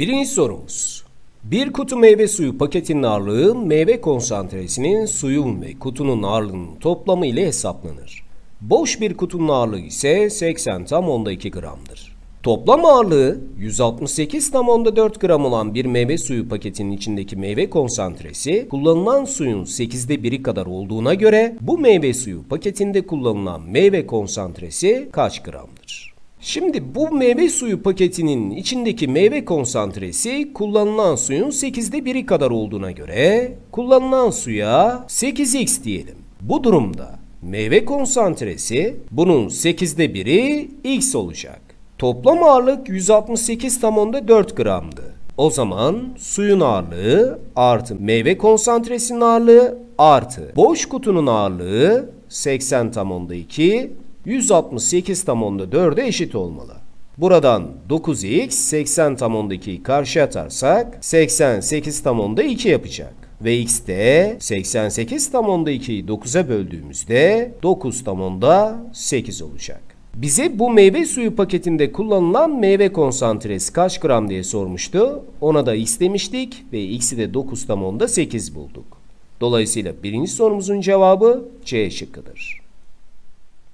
Birinci sorumuz. Bir kutu meyve suyu paketinin ağırlığı meyve konsantresinin suyun ve kutunun ağırlığının toplamı ile hesaplanır. Boş bir kutunun ağırlığı ise 80 tam onda 2 gramdır. Toplam ağırlığı 168 tam onda 4 gram olan bir meyve suyu paketinin içindeki meyve konsantresi kullanılan suyun 8'de 1'i kadar olduğuna göre bu meyve suyu paketinde kullanılan meyve konsantresi kaç gramdır? Şimdi bu meyve suyu paketinin içindeki meyve konsantresi kullanılan suyun 8'de 1'i kadar olduğuna göre kullanılan suya 8x diyelim. Bu durumda meyve konsantresi bunun 8'de 1'i x olacak. Toplam ağırlık 168 tam onda 4 gramdı. O zaman suyun ağırlığı artı meyve konsantresinin ağırlığı artı boş kutunun ağırlığı 80 tam onda 2 168 tam onda 4'e eşit olmalı. Buradan 9x 80 tam onda 2'yi karşı atarsak 88 tam onda 2 yapacak. Ve x de 88 tam onda 2'yi 9'a böldüğümüzde 9 tam onda 8 olacak. Bize bu meyve suyu paketinde kullanılan meyve konsantresi kaç gram diye sormuştu. Ona da x demiştik ve x'i de 9 tam onda 8 bulduk. Dolayısıyla birinci sorumuzun cevabı C şıkkıdır.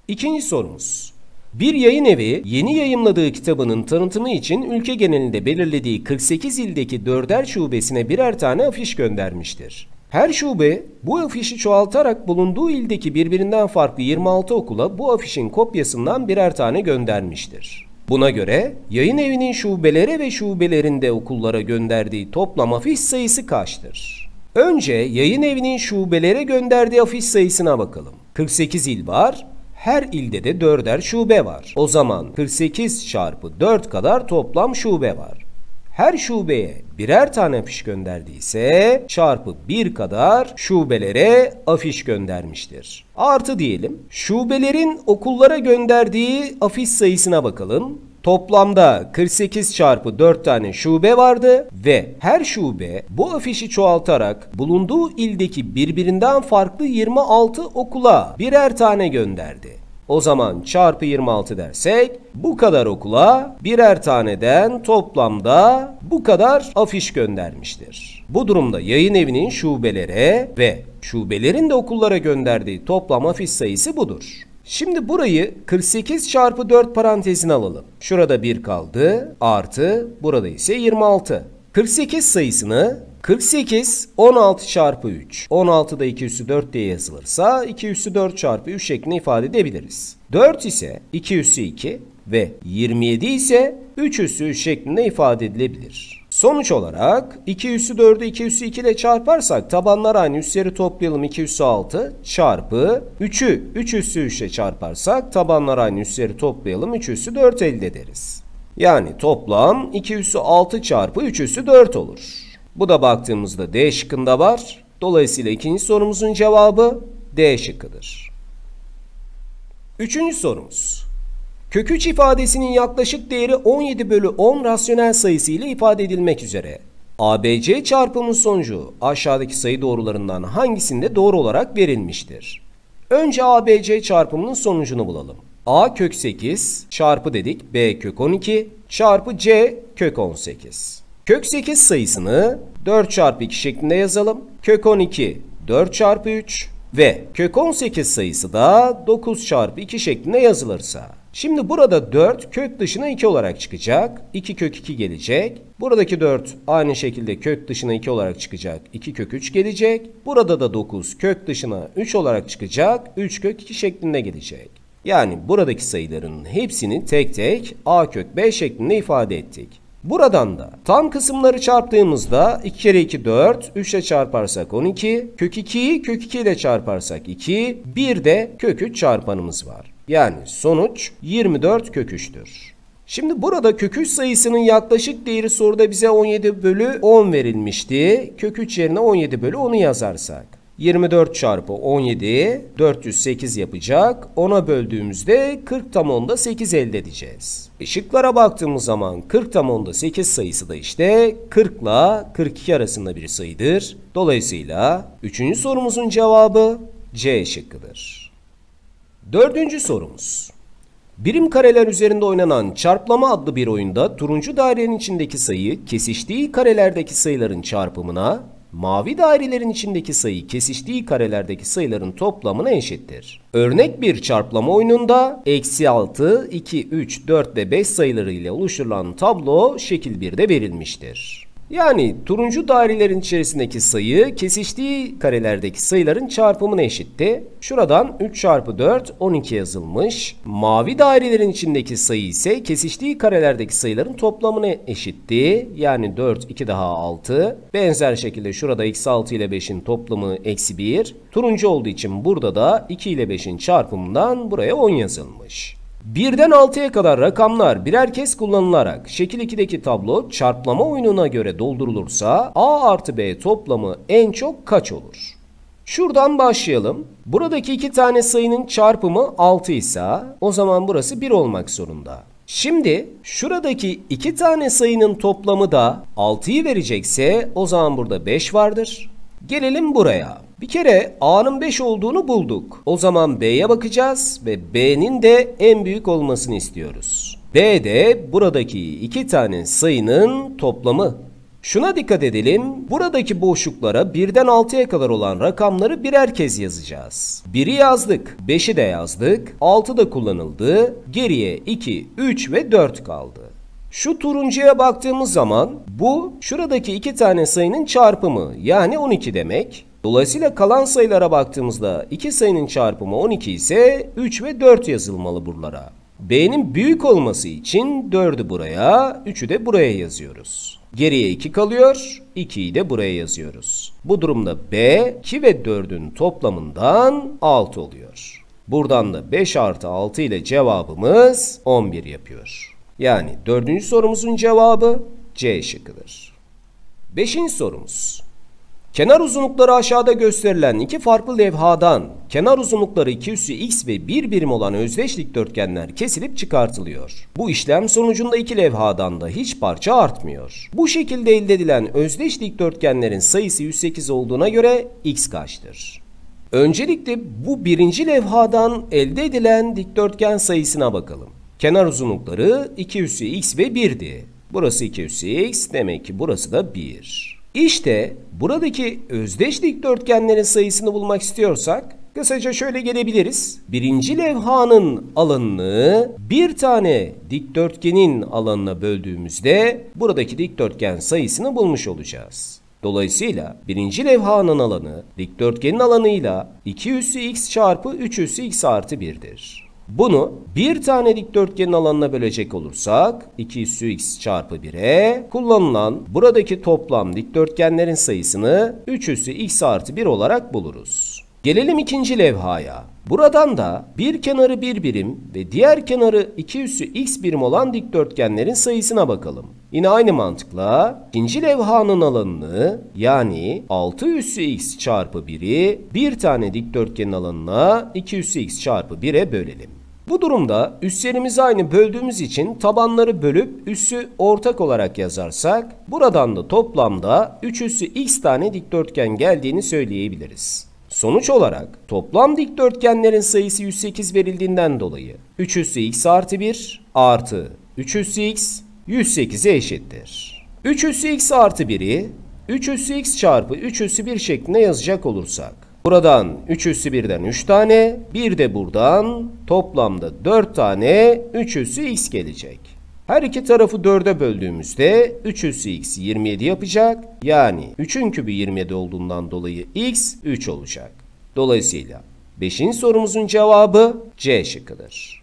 İkinci sorumuz. Bir yayın evi yeni yayımladığı kitabının tanıtımı için ülke genelinde belirlediği 48 ildeki dörder şubesine birer tane afiş göndermiştir. Her şube bu afişi çoğaltarak bulunduğu ildeki birbirinden farklı 26 okula bu afişin kopyasından birer tane göndermiştir. Buna göre yayın evinin şubelere ve şubelerinde okullara gönderdiği toplam afiş sayısı kaçtır? Önce yayın evinin şubelere gönderdiği afiş sayısına bakalım. 48 il var, her ilde de dörder şube var. O zaman 48 çarpı 4 kadar toplam şube var. Her şubeye birer tane afiş gönderdiyse çarpı 1 kadar şubelere afiş göndermiştir. Artı diyelim. Şubelerin okullara gönderdiği afiş sayısına bakalım. Toplamda 48 çarpı 4 tane şube vardı ve her şube bu afişi çoğaltarak bulunduğu ildeki birbirinden farklı 26 okula birer tane gönderdi. O zaman çarpı 26 dersek bu kadar okula birer taneden toplamda bu kadar afiş göndermiştir. Bu durumda yayın evinin şubelere ve şubelerin de okullara gönderdiği toplam afiş sayısı budur. Şimdi burayı 48 çarpı 4 parantezine alalım. Şurada 1 kaldı artı burada ise 26. 48 sayısını 48 16 çarpı 3. 16 da 2 üssü 4 diye yazılırsa 2 üssü 4 çarpı 3 şeklinde ifade edebiliriz. 4 ise 2 üssü 2 ve 27 ise 3 üssü 3 şeklinde ifade edilebilir. Sonuç olarak 2 üssü 4'ü 2 üssü 2 ile çarparsak tabanlar aynı üsleri toplayalım 2 üssü 6 çarpı 3'ü 3 üssü 3 ile çarparsak tabanlar aynı üsleri toplayalım 3 üssü 4 elde ederiz. Yani toplam 2 üssü 6 çarpı 3 üssü 4 olur. Bu da baktığımızda D şıkkında var. Dolayısıyla ikinci sorumuzun cevabı D şıkkıdır. Üçüncü sorumuz. Kök 3 ifadesinin yaklaşık değeri 17 bölü 10 rasyonel sayısı ile ifade edilmek üzere. ABC çarpımı sonucu aşağıdaki sayı doğrularından hangisinde doğru olarak verilmiştir? Önce ABC çarpımının sonucunu bulalım. A kök 8 çarpı dedik B kök 12 çarpı C kök 18. Kök 8 sayısını 4 çarpı 2 şeklinde yazalım. Kök 12 4 çarpı 3 ve kök 18 sayısı da 9 çarpı 2 şeklinde yazılırsa Şimdi burada 4 kök dışına 2 olarak çıkacak. 2 kök 2 gelecek. Buradaki 4 aynı şekilde kök dışına 2 olarak çıkacak. 2 kök 3 gelecek. Burada da 9 kök dışına 3 olarak çıkacak. 3 kök 2 şeklinde gelecek. Yani buradaki sayıların hepsini tek tek a kök b şeklinde ifade ettik. Buradan da tam kısımları çarptığımızda 2 kere 2 4, 3 ile çarparsak 12, kök 2'yi kök 2 ile çarparsak 2, bir de kök 3 çarpanımız var. Yani sonuç 24 kök 3'tür. Şimdi burada köküç sayısının yaklaşık değeri soruda bize 17 bölü 10 verilmişti. Köküç yerine 17 bölü 10'u yazarsak. 24 çarpı 17 408 yapacak. 10'a böldüğümüzde 40 tam onda 8 elde edeceğiz. Işıklara baktığımız zaman 40 tam onda 8 sayısı da işte 40 ile 42 arasında bir sayıdır. Dolayısıyla 3. sorumuzun cevabı C şıkkıdır. Dördüncü sorumuz. Birim kareler üzerinde oynanan çarplama adlı bir oyunda turuncu dairenin içindeki sayı kesiştiği karelerdeki sayıların çarpımına, mavi dairelerin içindeki sayı kesiştiği karelerdeki sayıların toplamına eşittir. Örnek bir çarplama oyununda eksi 6, 2, 3, 4 ve 5 sayıları ile oluşturulan tablo şekil 1'de verilmiştir. Yani turuncu dairelerin içerisindeki sayı kesiştiği karelerdeki sayıların çarpımına eşitti. Şuradan 3 çarpı 4 12 yazılmış. Mavi dairelerin içindeki sayı ise kesiştiği karelerdeki sayıların toplamına eşitti. Yani 4 2 daha 6. Benzer şekilde şurada eksi 6 ile 5'in toplamı eksi 1. Turuncu olduğu için burada da 2 ile 5'in çarpımından buraya 10 yazılmış. 1'den 6'ya kadar rakamlar birer kez kullanılarak şekil 2'deki tablo çarplama oyununa göre doldurulursa A artı B toplamı en çok kaç olur? Şuradan başlayalım. Buradaki iki tane sayının çarpımı 6 ise o zaman burası 1 olmak zorunda. Şimdi şuradaki iki tane sayının toplamı da 6'yı verecekse o zaman burada 5 vardır. Gelelim buraya. Bir kere A'nın 5 olduğunu bulduk. O zaman B'ye bakacağız ve B'nin de en büyük olmasını istiyoruz. B de buradaki iki tane sayının toplamı. Şuna dikkat edelim. Buradaki boşluklara 1'den 6'ya kadar olan rakamları birer kez yazacağız. 1'i yazdık, 5'i de yazdık, 6 da kullanıldı. Geriye 2, 3 ve 4 kaldı. Şu turuncuya baktığımız zaman bu şuradaki iki tane sayının çarpımı yani 12 demek. Dolayısıyla kalan sayılara baktığımızda 2 sayının çarpımı 12 ise 3 ve 4 yazılmalı buralara. B'nin büyük olması için 4'ü buraya, 3'ü de buraya yazıyoruz. Geriye 2 kalıyor, 2'yi de buraya yazıyoruz. Bu durumda B 2 ve 4'ün toplamından 6 oluyor. Buradan da 5 artı 6 ile cevabımız 11 yapıyor. Yani dördüncü sorumuzun cevabı C şıkkıdır. Beşinci sorumuz. Kenar uzunlukları aşağıda gösterilen iki farklı levhadan kenar uzunlukları 2 üssü x ve 1 birim olan özdeş dikdörtgenler kesilip çıkartılıyor. Bu işlem sonucunda iki levhadan da hiç parça artmıyor. Bu şekilde elde edilen özdeş dikdörtgenlerin sayısı 108 olduğuna göre x kaçtır? Öncelikle bu birinci levhadan elde edilen dikdörtgen sayısına bakalım. Kenar uzunlukları 2 üssü x ve 1'di. Burası 2 üssü x demek ki burası da 1. İşte buradaki özdeş dikdörtgenlerin sayısını bulmak istiyorsak kısaca şöyle gelebiliriz. Birinci levhanın alanını bir tane dikdörtgenin alanına böldüğümüzde buradaki dikdörtgen sayısını bulmuş olacağız. Dolayısıyla birinci levhanın alanı dikdörtgenin alanıyla 2 üssü x çarpı 3 üssü x artı 1'dir. Bunu bir tane dikdörtgenin alanına bölecek olursak 2x çarpı 1'e kullanılan buradaki toplam dikdörtgenlerin sayısını 3 üssü x artı 1 olarak buluruz. Gelelim ikinci levhaya. Buradan da bir kenarı bir birim ve diğer kenarı 2 üssü x birim olan dikdörtgenlerin sayısına bakalım. Yine aynı mantıkla ikinci levhanın alanını yani 6 üssü x çarpı 1'i bir tane dikdörtgenin alanına 2 üssü x çarpı 1'e bölelim. Bu durumda üstlerimizi aynı böldüğümüz için tabanları bölüp üssü ortak olarak yazarsak buradan da toplamda 3 üssü x tane dikdörtgen geldiğini söyleyebiliriz. Sonuç olarak toplam dikdörtgenlerin sayısı 108 verildiğinden dolayı 3 üssü x artı 1 artı 3 üssü x 108'e eşittir. 3 üssü x artı 1'i 3 üssü x çarpı 3 üssü 1 şeklinde yazacak olursak Buradan 3 üssü birden 3 tane. Bir de buradan toplamda 4 tane 3 üssü x gelecek. Her iki tarafı 4'e böldüğümüzde 3 üssü x 27 yapacak. Yani 3'ün kübü 27 olduğundan dolayı x 3 olacak. Dolayısıyla 5. sorumuzun cevabı C şıkkıdır.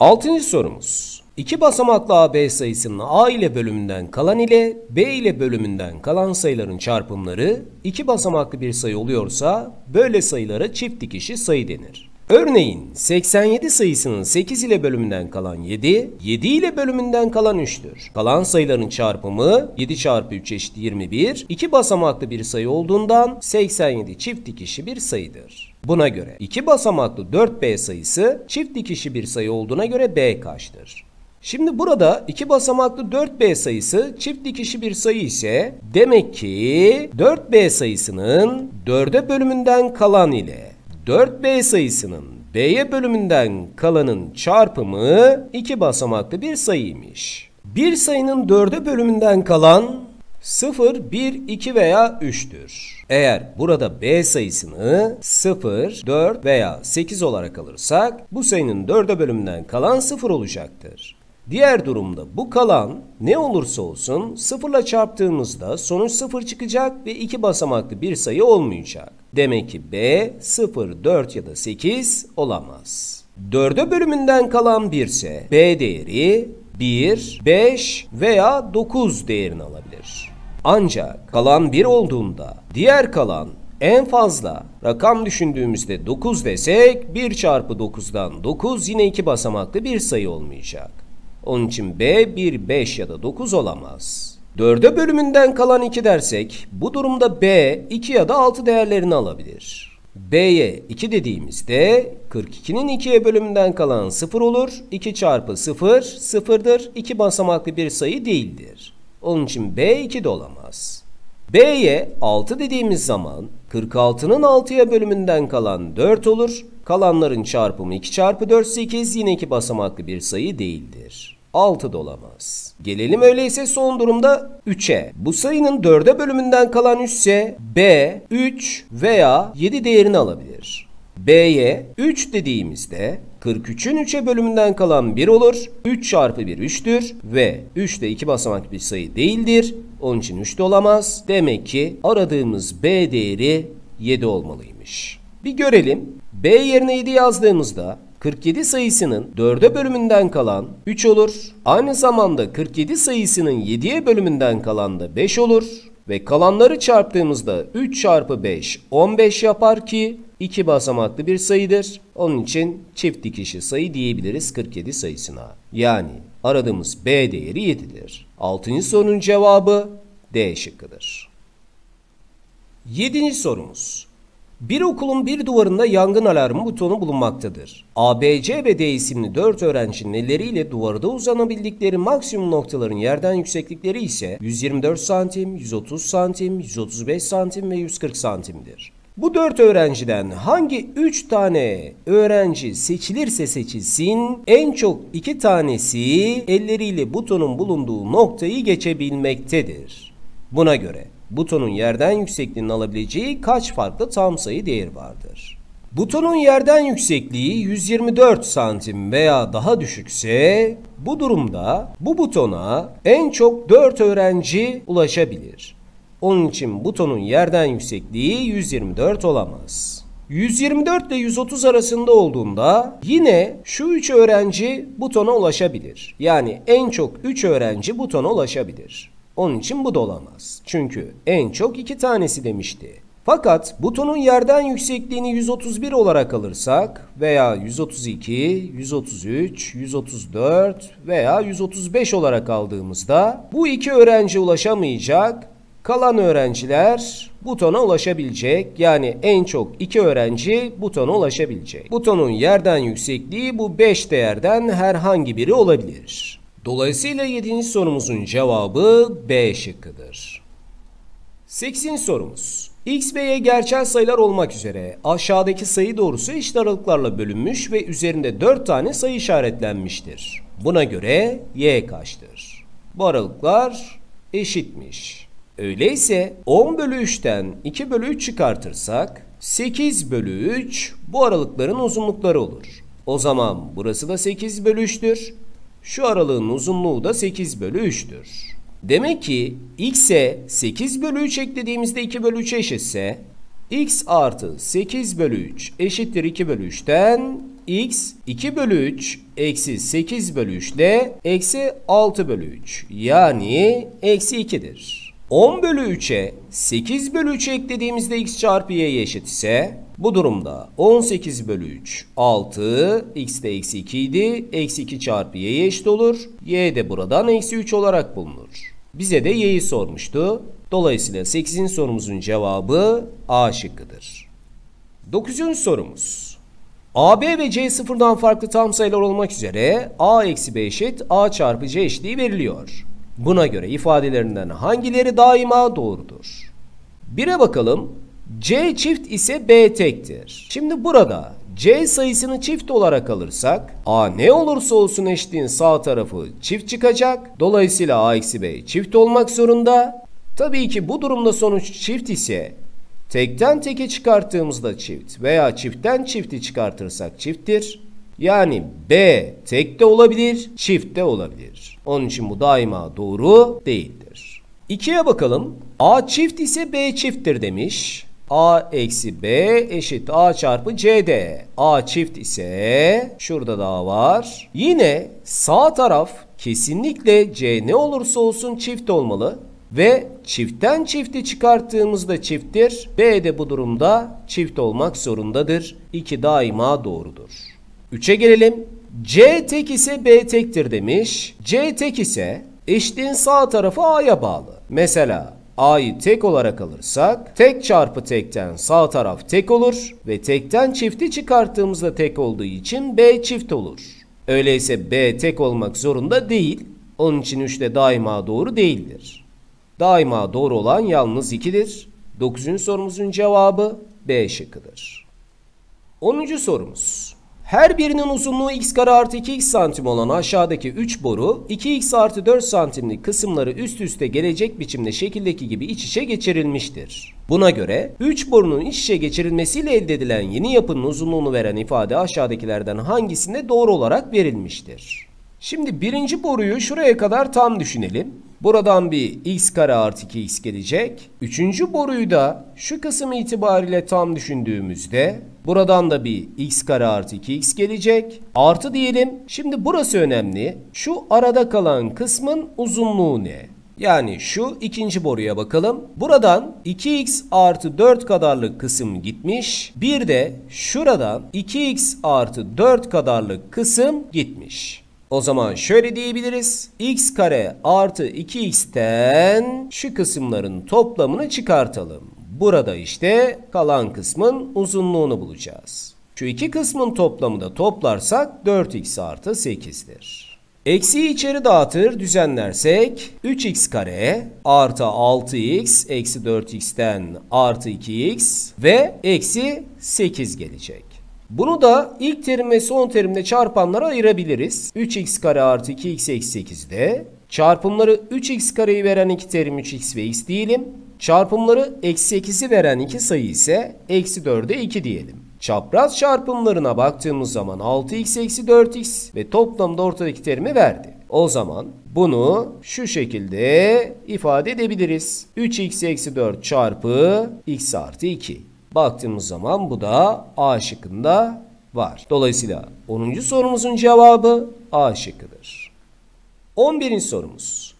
6. sorumuz. İki basamaklı AB sayısının A ile bölümünden kalan ile B ile bölümünden kalan sayıların çarpımları iki basamaklı bir sayı oluyorsa böyle sayılara çift dikişi sayı denir. Örneğin 87 sayısının 8 ile bölümünden kalan 7, 7 ile bölümünden kalan 3'tür. Kalan sayıların çarpımı 7 çarpı 3 eşit 21, 2 basamaklı bir sayı olduğundan 87 çift dikişi bir sayıdır. Buna göre 2 basamaklı 4B sayısı çift dikişi bir sayı olduğuna göre B kaçtır? Şimdi burada iki basamaklı 4B sayısı çift dikişi bir sayı ise demek ki 4B sayısının 4'e bölümünden kalan ile 4B sayısının B'ye bölümünden kalanın çarpımı iki basamaklı bir sayıymış. Bir sayının 4'e bölümünden kalan 0, 1, 2 veya 3'tür. Eğer burada B sayısını 0, 4 veya 8 olarak alırsak bu sayının 4'e bölümünden kalan 0 olacaktır. Diğer durumda bu kalan ne olursa olsun sıfırla çarptığımızda sonuç sıfır çıkacak ve iki basamaklı bir sayı olmayacak. Demek ki B 0, 4 ya da 8 olamaz. 4'e bölümünden kalan 1 ise B değeri 1, 5 veya 9 değerini alabilir. Ancak kalan 1 olduğunda diğer kalan en fazla rakam düşündüğümüzde 9 desek 1 çarpı 9'dan 9 yine 2 basamaklı bir sayı olmayacak. Onun için B 1, 5 ya da 9 olamaz. 4'e bölümünden kalan 2 dersek bu durumda B 2 ya da 6 değerlerini alabilir. B'ye 2 dediğimizde 42'nin 2'ye bölümünden kalan 0 olur. 2 çarpı 0 0'dır. 2 basamaklı bir sayı değildir. Onun için B 2 de olamaz. B'ye 6 dediğimiz zaman 46'nın 6'ya bölümünden kalan 4 olur. Kalanların çarpımı 2 çarpı 4 8 yine 2 basamaklı bir sayı değildir. 6 da olamaz. Gelelim öyleyse son durumda 3'e. Bu sayının 4'e bölümünden kalan üsse B 3 veya 7 değerini alabilir. B'ye 3 dediğimizde 43'ün 3'e bölümünden kalan 1 olur. 3 çarpı 1 3'tür ve 3 de 2 basamaklı bir sayı değildir. Onun için 3 de olamaz. Demek ki aradığımız B değeri 7 olmalıymış. Bir görelim. B yerine 7 yazdığımızda 47 sayısının 4'e bölümünden kalan 3 olur. Aynı zamanda 47 sayısının 7'ye bölümünden kalan da 5 olur. Ve kalanları çarptığımızda 3 çarpı 5 15 yapar ki 2 basamaklı bir sayıdır. Onun için çift dikişi sayı diyebiliriz 47 sayısına. Yani aradığımız B değeri 7'dir. 6. sorunun cevabı D şıkkıdır. 7. sorumuz. Bir okulun bir duvarında yangın alarmı butonu bulunmaktadır. ABC ve D isimli 4 öğrencinin elleriyle duvarda uzanabildikleri maksimum noktaların yerden yükseklikleri ise 124 santim, 130 santim, 135 santim ve 140 santimdir. Bu 4 öğrenciden hangi 3 tane öğrenci seçilirse seçilsin en çok 2 tanesi elleriyle butonun bulunduğu noktayı geçebilmektedir. Buna göre butonun yerden yüksekliğinin alabileceği kaç farklı tam sayı değeri vardır? Butonun yerden yüksekliği 124 santim veya daha düşükse bu durumda bu butona en çok 4 öğrenci ulaşabilir. Onun için butonun yerden yüksekliği 124 olamaz. 124 ile 130 arasında olduğunda yine şu 3 öğrenci butona ulaşabilir. Yani en çok 3 öğrenci butona ulaşabilir. Onun için bu da olamaz. Çünkü en çok iki tanesi demişti. Fakat butonun yerden yüksekliğini 131 olarak alırsak veya 132, 133, 134 veya 135 olarak aldığımızda bu iki öğrenci ulaşamayacak, kalan öğrenciler butona ulaşabilecek. Yani en çok iki öğrenci butona ulaşabilecek. Butonun yerden yüksekliği bu 5 değerden herhangi biri olabilir. Dolayısıyla 7. sorumuzun cevabı B şıkkıdır. 8. sorumuz. X ve Y gerçel sayılar olmak üzere aşağıdaki sayı doğrusu eşit aralıklarla bölünmüş ve üzerinde 4 tane sayı işaretlenmiştir. Buna göre Y kaçtır? Bu aralıklar eşitmiş. Öyleyse 10 bölü 3'ten 2 bölü 3 çıkartırsak 8 bölü 3 bu aralıkların uzunlukları olur. O zaman burası da 8 bölü 3'tür. Şu aralığın uzunluğu da 8 bölü 3'tür. Demek ki x'e 8 bölü 3 eklediğimizde 2 bölü 3 eşitse x artı 8 bölü 3 eşittir 2 bölü 3'ten x 2 bölü 3 eksi 8 bölü 3 ile eksi 6 bölü 3 yani eksi 2'dir. 10 bölü 3'e 8 bölü 3 eklediğimizde x çarpı y'ye eşit ise bu durumda 18 bölü 3 6 x de eksi 2 idi. Eksi 2 çarpı y'ye eşit olur. Y de buradan eksi 3 olarak bulunur. Bize de y'yi sormuştu. Dolayısıyla 8. sorumuzun cevabı A şıkkıdır. 9. sorumuz. AB ve C sıfırdan farklı tam sayılar olmak üzere A eksi B eşit A çarpı C eşitliği veriliyor. Buna göre ifadelerinden hangileri daima doğrudur? 1'e bakalım. C çift ise B tektir. Şimdi burada C sayısını çift olarak alırsak A ne olursa olsun eşliğin sağ tarafı çift çıkacak. Dolayısıyla A eksi B çift olmak zorunda. Tabii ki bu durumda sonuç çift ise tekten teke çıkarttığımızda çift veya çiftten çifti çıkartırsak çifttir. Yani B tek de olabilir, çift de olabilir. Onun için bu daima doğru değildir. 2'ye bakalım. A çift ise B çifttir demiş. A eksi B eşit A çarpı CD. A çift ise şurada daha var. Yine sağ taraf kesinlikle C ne olursa olsun çift olmalı. Ve çiftten çifti çıkarttığımızda çifttir. B de bu durumda çift olmak zorundadır. 2 daima doğrudur. 3'e gelelim. C tek ise B tektir demiş. C tek ise eşitin sağ tarafı A'ya bağlı. Mesela A'yı tek olarak alırsak tek çarpı tekten sağ taraf tek olur ve tekten çifti çıkarttığımızda tek olduğu için B çift olur. Öyleyse B tek olmak zorunda değil. Onun için 3 de daima doğru değildir. Daima doğru olan yalnız 2'dir. 9. sorumuzun cevabı B şıkkıdır. 10. sorumuz. Her birinin uzunluğu x kare artı 2x santim olan aşağıdaki 3 boru 2x artı 4 santimlik kısımları üst üste gelecek biçimde şekildeki gibi iç içe geçirilmiştir. Buna göre 3 borunun iç içe geçirilmesiyle elde edilen yeni yapının uzunluğunu veren ifade aşağıdakilerden hangisinde doğru olarak verilmiştir? Şimdi birinci boruyu şuraya kadar tam düşünelim. Buradan bir x kare artı 2x gelecek. Üçüncü boruyu da şu kısım itibariyle tam düşündüğümüzde Buradan da bir x kare artı 2x gelecek. Artı diyelim. Şimdi burası önemli. Şu arada kalan kısmın uzunluğu ne? Yani şu ikinci boruya bakalım. Buradan 2x artı 4 kadarlık kısım gitmiş. Bir de şuradan 2x artı 4 kadarlık kısım gitmiş. O zaman şöyle diyebiliriz. x kare artı 2x'ten şu kısımların toplamını çıkartalım. Burada işte kalan kısmın uzunluğunu bulacağız. Şu iki kısmın toplamı da toplarsak 4x artı 8'dir. Eksiyi içeri dağıtır düzenlersek 3x kare artı 6x eksi 4x'ten artı 2x ve eksi 8 gelecek. Bunu da ilk terim ve son terimle çarpanlara ayırabiliriz. 3x kare artı 2x eksi 8'de çarpımları 3x kareyi veren iki terim 3x ve x diyelim. Çarpımları eksi 8'i veren iki sayı ise eksi 4'e 2 diyelim. Çapraz çarpımlarına baktığımız zaman 6x eksi 4x ve toplamda ortadaki terimi verdi. O zaman bunu şu şekilde ifade edebiliriz. 3x eksi 4 çarpı x artı 2. Baktığımız zaman bu da A şıkkında var. Dolayısıyla 10. sorumuzun cevabı A şıkkıdır. 11. sorumuz.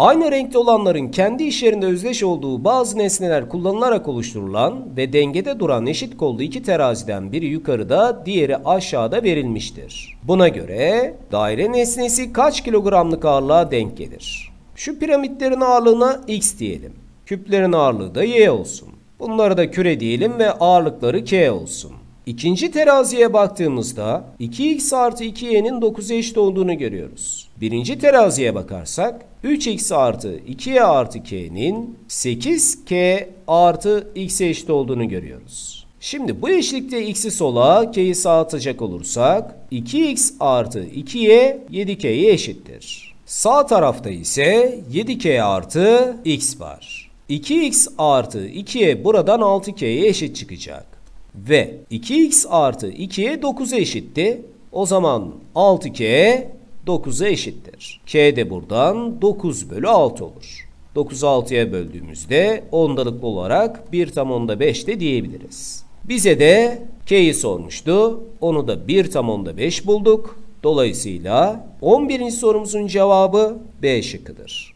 Aynı renkte olanların kendi işlerinde özdeş olduğu bazı nesneler kullanılarak oluşturulan ve dengede duran eşit kollu iki teraziden biri yukarıda diğeri aşağıda verilmiştir. Buna göre daire nesnesi kaç kilogramlık ağırlığa denk gelir? Şu piramitlerin ağırlığına x diyelim. Küplerin ağırlığı da y olsun. Bunlara da küre diyelim ve ağırlıkları k olsun. İkinci teraziye baktığımızda 2x artı 2y'nin 9'a eşit olduğunu görüyoruz. Birinci teraziye bakarsak 3x artı 2y artı k'nin 8k artı x'e eşit olduğunu görüyoruz. Şimdi bu eşlikte x'i sola, k'yi sağa atacak olursak 2x artı 2y 7k'ye eşittir. Sağ tarafta ise 7k artı x var. 2x artı 2y buradan 6k'ye eşit çıkacak ve 2x artı 2 9'a eşitti. O zaman 6k 9'a eşittir. K de buradan 9 bölü 6 olur. 9'u 6'ya böldüğümüzde ondalıklı olarak 1 tam onda 5 de diyebiliriz. Bize de K'yi sormuştu. Onu da 1 tam onda 5 bulduk. Dolayısıyla 11. sorumuzun cevabı B şıkkıdır.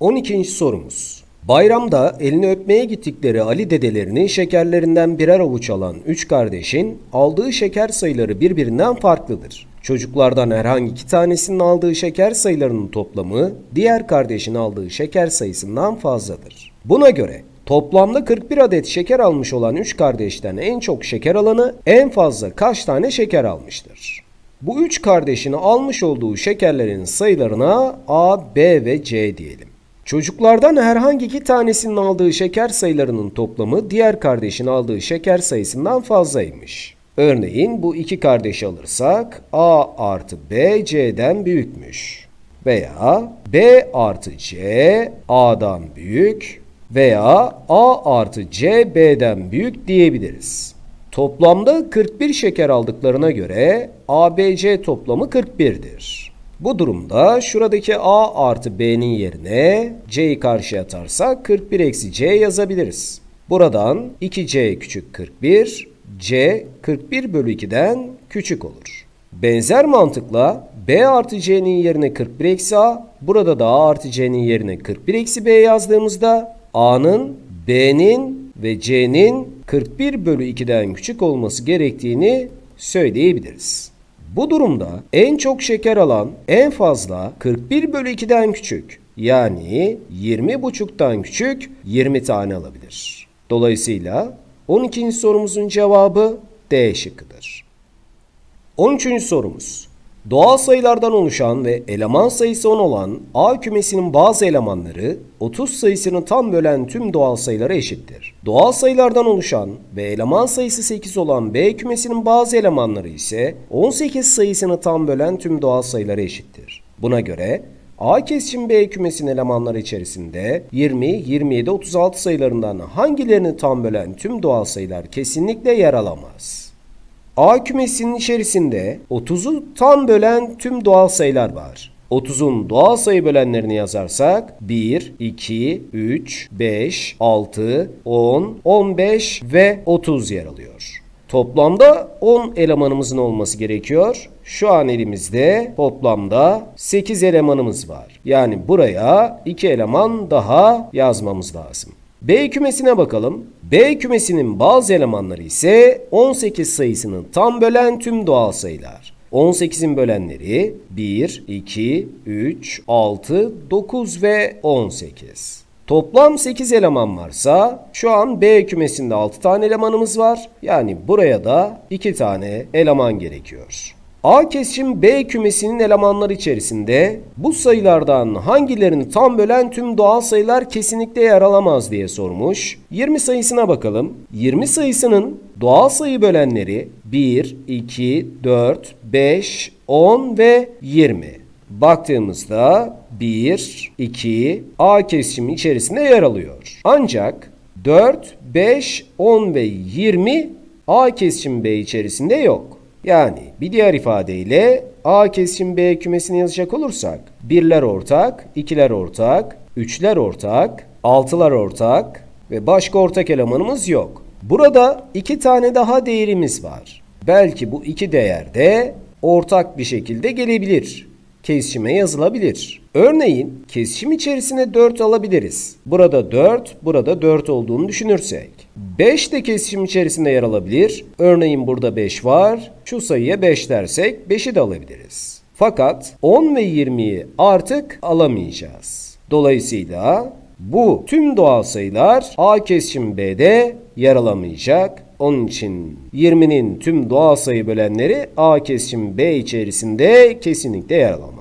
12. sorumuz. Bayramda elini öpmeye gittikleri Ali dedelerinin şekerlerinden birer avuç alan üç kardeşin aldığı şeker sayıları birbirinden farklıdır. Çocuklardan herhangi iki tanesinin aldığı şeker sayılarının toplamı diğer kardeşin aldığı şeker sayısından fazladır. Buna göre Toplamda 41 adet şeker almış olan üç kardeşten en çok şeker alanı en fazla kaç tane şeker almıştır? Bu üç kardeşin almış olduğu şekerlerin sayılarına A, B ve C diyelim. Çocuklardan herhangi iki tanesinin aldığı şeker sayılarının toplamı diğer kardeşin aldığı şeker sayısından fazlaymış. Örneğin bu iki kardeş alırsak A artı B C'den büyükmüş. Veya B artı C A'dan büyük veya A artı C B'den büyük diyebiliriz. Toplamda 41 şeker aldıklarına göre ABC toplamı 41'dir. Bu durumda şuradaki a artı b'nin yerine c'yi karşıya atarsak 41 eksi c yazabiliriz. Buradan 2c küçük 41, c 41 bölü 2'den küçük olur. Benzer mantıkla b artı c'nin yerine 41 eksi a, burada da a artı c'nin yerine 41 eksi b yazdığımızda a'nın, b'nin ve c'nin 41 bölü 2'den küçük olması gerektiğini söyleyebiliriz. Bu durumda en çok şeker alan en fazla 41 bölü 2'den küçük yani 20 buçuktan küçük 20 tane alabilir. Dolayısıyla 12. sorumuzun cevabı D şıkkıdır. 13. sorumuz Doğal sayılardan oluşan ve eleman sayısı 10 olan A kümesinin bazı elemanları 30 sayısını tam bölen tüm doğal sayılara eşittir. Doğal sayılardan oluşan ve eleman sayısı 8 olan B kümesinin bazı elemanları ise 18 sayısını tam bölen tüm doğal sayılara eşittir. Buna göre A kesişim B kümesinin elemanları içerisinde 20, 27, 36 sayılarından hangilerini tam bölen tüm doğal sayılar kesinlikle yer alamaz. A kümesinin içerisinde 30'u tam bölen tüm doğal sayılar var. 30'un doğal sayı bölenlerini yazarsak 1, 2, 3, 5, 6, 10, 15 ve 30 yer alıyor. Toplamda 10 elemanımızın olması gerekiyor. Şu an elimizde toplamda 8 elemanımız var. Yani buraya 2 eleman daha yazmamız lazım. B kümesine bakalım. B kümesinin bazı elemanları ise 18 sayısının tam bölen tüm doğal sayılar. 18'in bölenleri 1, 2, 3, 6, 9 ve 18. Toplam 8 eleman varsa şu an B kümesinde 6 tane elemanımız var. Yani buraya da 2 tane eleman gerekiyor. A kesişim B kümesinin elemanları içerisinde bu sayılardan hangilerini tam bölen tüm doğal sayılar kesinlikle yer alamaz diye sormuş. 20 sayısına bakalım. 20 sayısının doğal sayı bölenleri 1, 2, 4, 5, 10 ve 20. Baktığımızda 1, 2 A kesişimi içerisinde yer alıyor. Ancak 4, 5, 10 ve 20 A kesişim B içerisinde yok. Yani bir diğer ifadeyle A kesişim B kümesini yazacak olursak birler ortak, ikiler ortak, üçler ortak, altılar ortak ve başka ortak elemanımız yok. Burada iki tane daha değerimiz var. Belki bu iki değer de ortak bir şekilde gelebilir kesişime yazılabilir. Örneğin kesişim içerisine 4 alabiliriz. Burada 4, burada 4 olduğunu düşünürsek. 5 de kesişim içerisinde yer alabilir. Örneğin burada 5 var. Şu sayıya 5 dersek 5'i de alabiliriz. Fakat 10 ve 20'yi artık alamayacağız. Dolayısıyla bu tüm doğal sayılar A kesişim B'de yer alamayacak. Onun için 20'nin tüm doğal sayı bölenleri A kesişim B içerisinde kesinlikle yer alamaz.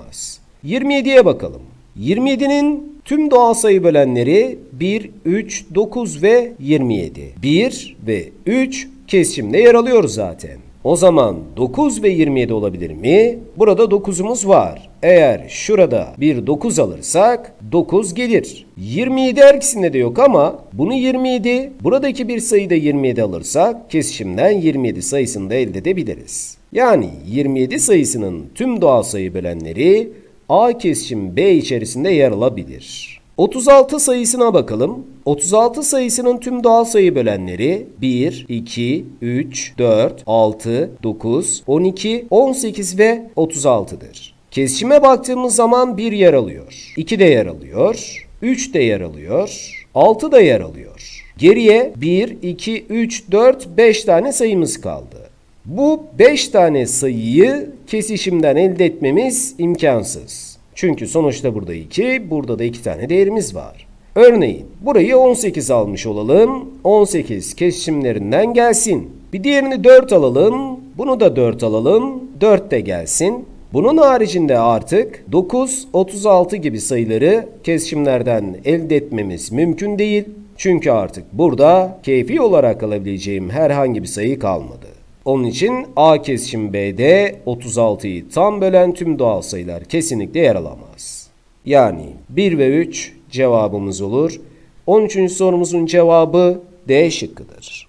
27'ye bakalım. 27'nin tüm doğal sayı bölenleri 1, 3, 9 ve 27. 1 ve 3 kesişimde yer alıyor zaten. O zaman 9 ve 27 olabilir mi? Burada 9'umuz var. Eğer şurada bir 9 alırsak 9 gelir. 27 her ikisinde de yok ama bunu 27, buradaki bir sayıda 27 alırsak kesişimden 27 sayısını da elde edebiliriz. Yani 27 sayısının tüm doğal sayı bölenleri A kesişim B içerisinde yer alabilir. 36 sayısına bakalım. 36 sayısının tüm doğal sayı bölenleri 1, 2, 3, 4, 6, 9, 12, 18 ve 36'dır. Kesişime baktığımız zaman 1 yer alıyor, 2 de yer alıyor, 3 de yer alıyor, 6 da yer alıyor. Geriye 1, 2, 3, 4, 5 tane sayımız kaldı. Bu 5 tane sayıyı kesişimden elde etmemiz imkansız. Çünkü sonuçta burada 2, burada da 2 tane değerimiz var. Örneğin burayı 18 almış olalım. 18 kesişimlerinden gelsin. Bir diğerini 4 alalım. Bunu da 4 alalım. 4 de gelsin. Bunun haricinde artık 9, 36 gibi sayıları kesişimlerden elde etmemiz mümkün değil. Çünkü artık burada keyfi olarak alabileceğim herhangi bir sayı kalmadı. Onun için A kesişim B'de 36'yı tam bölen tüm doğal sayılar kesinlikle yer alamaz. Yani 1 ve 3 cevabımız olur. 13. sorumuzun cevabı D şıkkıdır.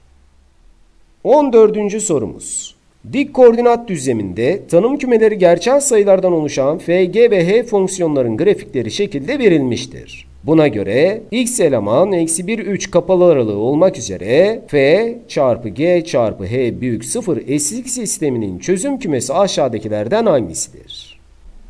14. sorumuz. Dik koordinat düzleminde tanım kümeleri gerçel sayılardan oluşan f, g ve h fonksiyonların grafikleri şekilde verilmiştir. Buna göre x eleman eksi 1 3 kapalı aralığı olmak üzere f çarpı g çarpı h büyük 0 eşlik sisteminin çözüm kümesi aşağıdakilerden hangisidir?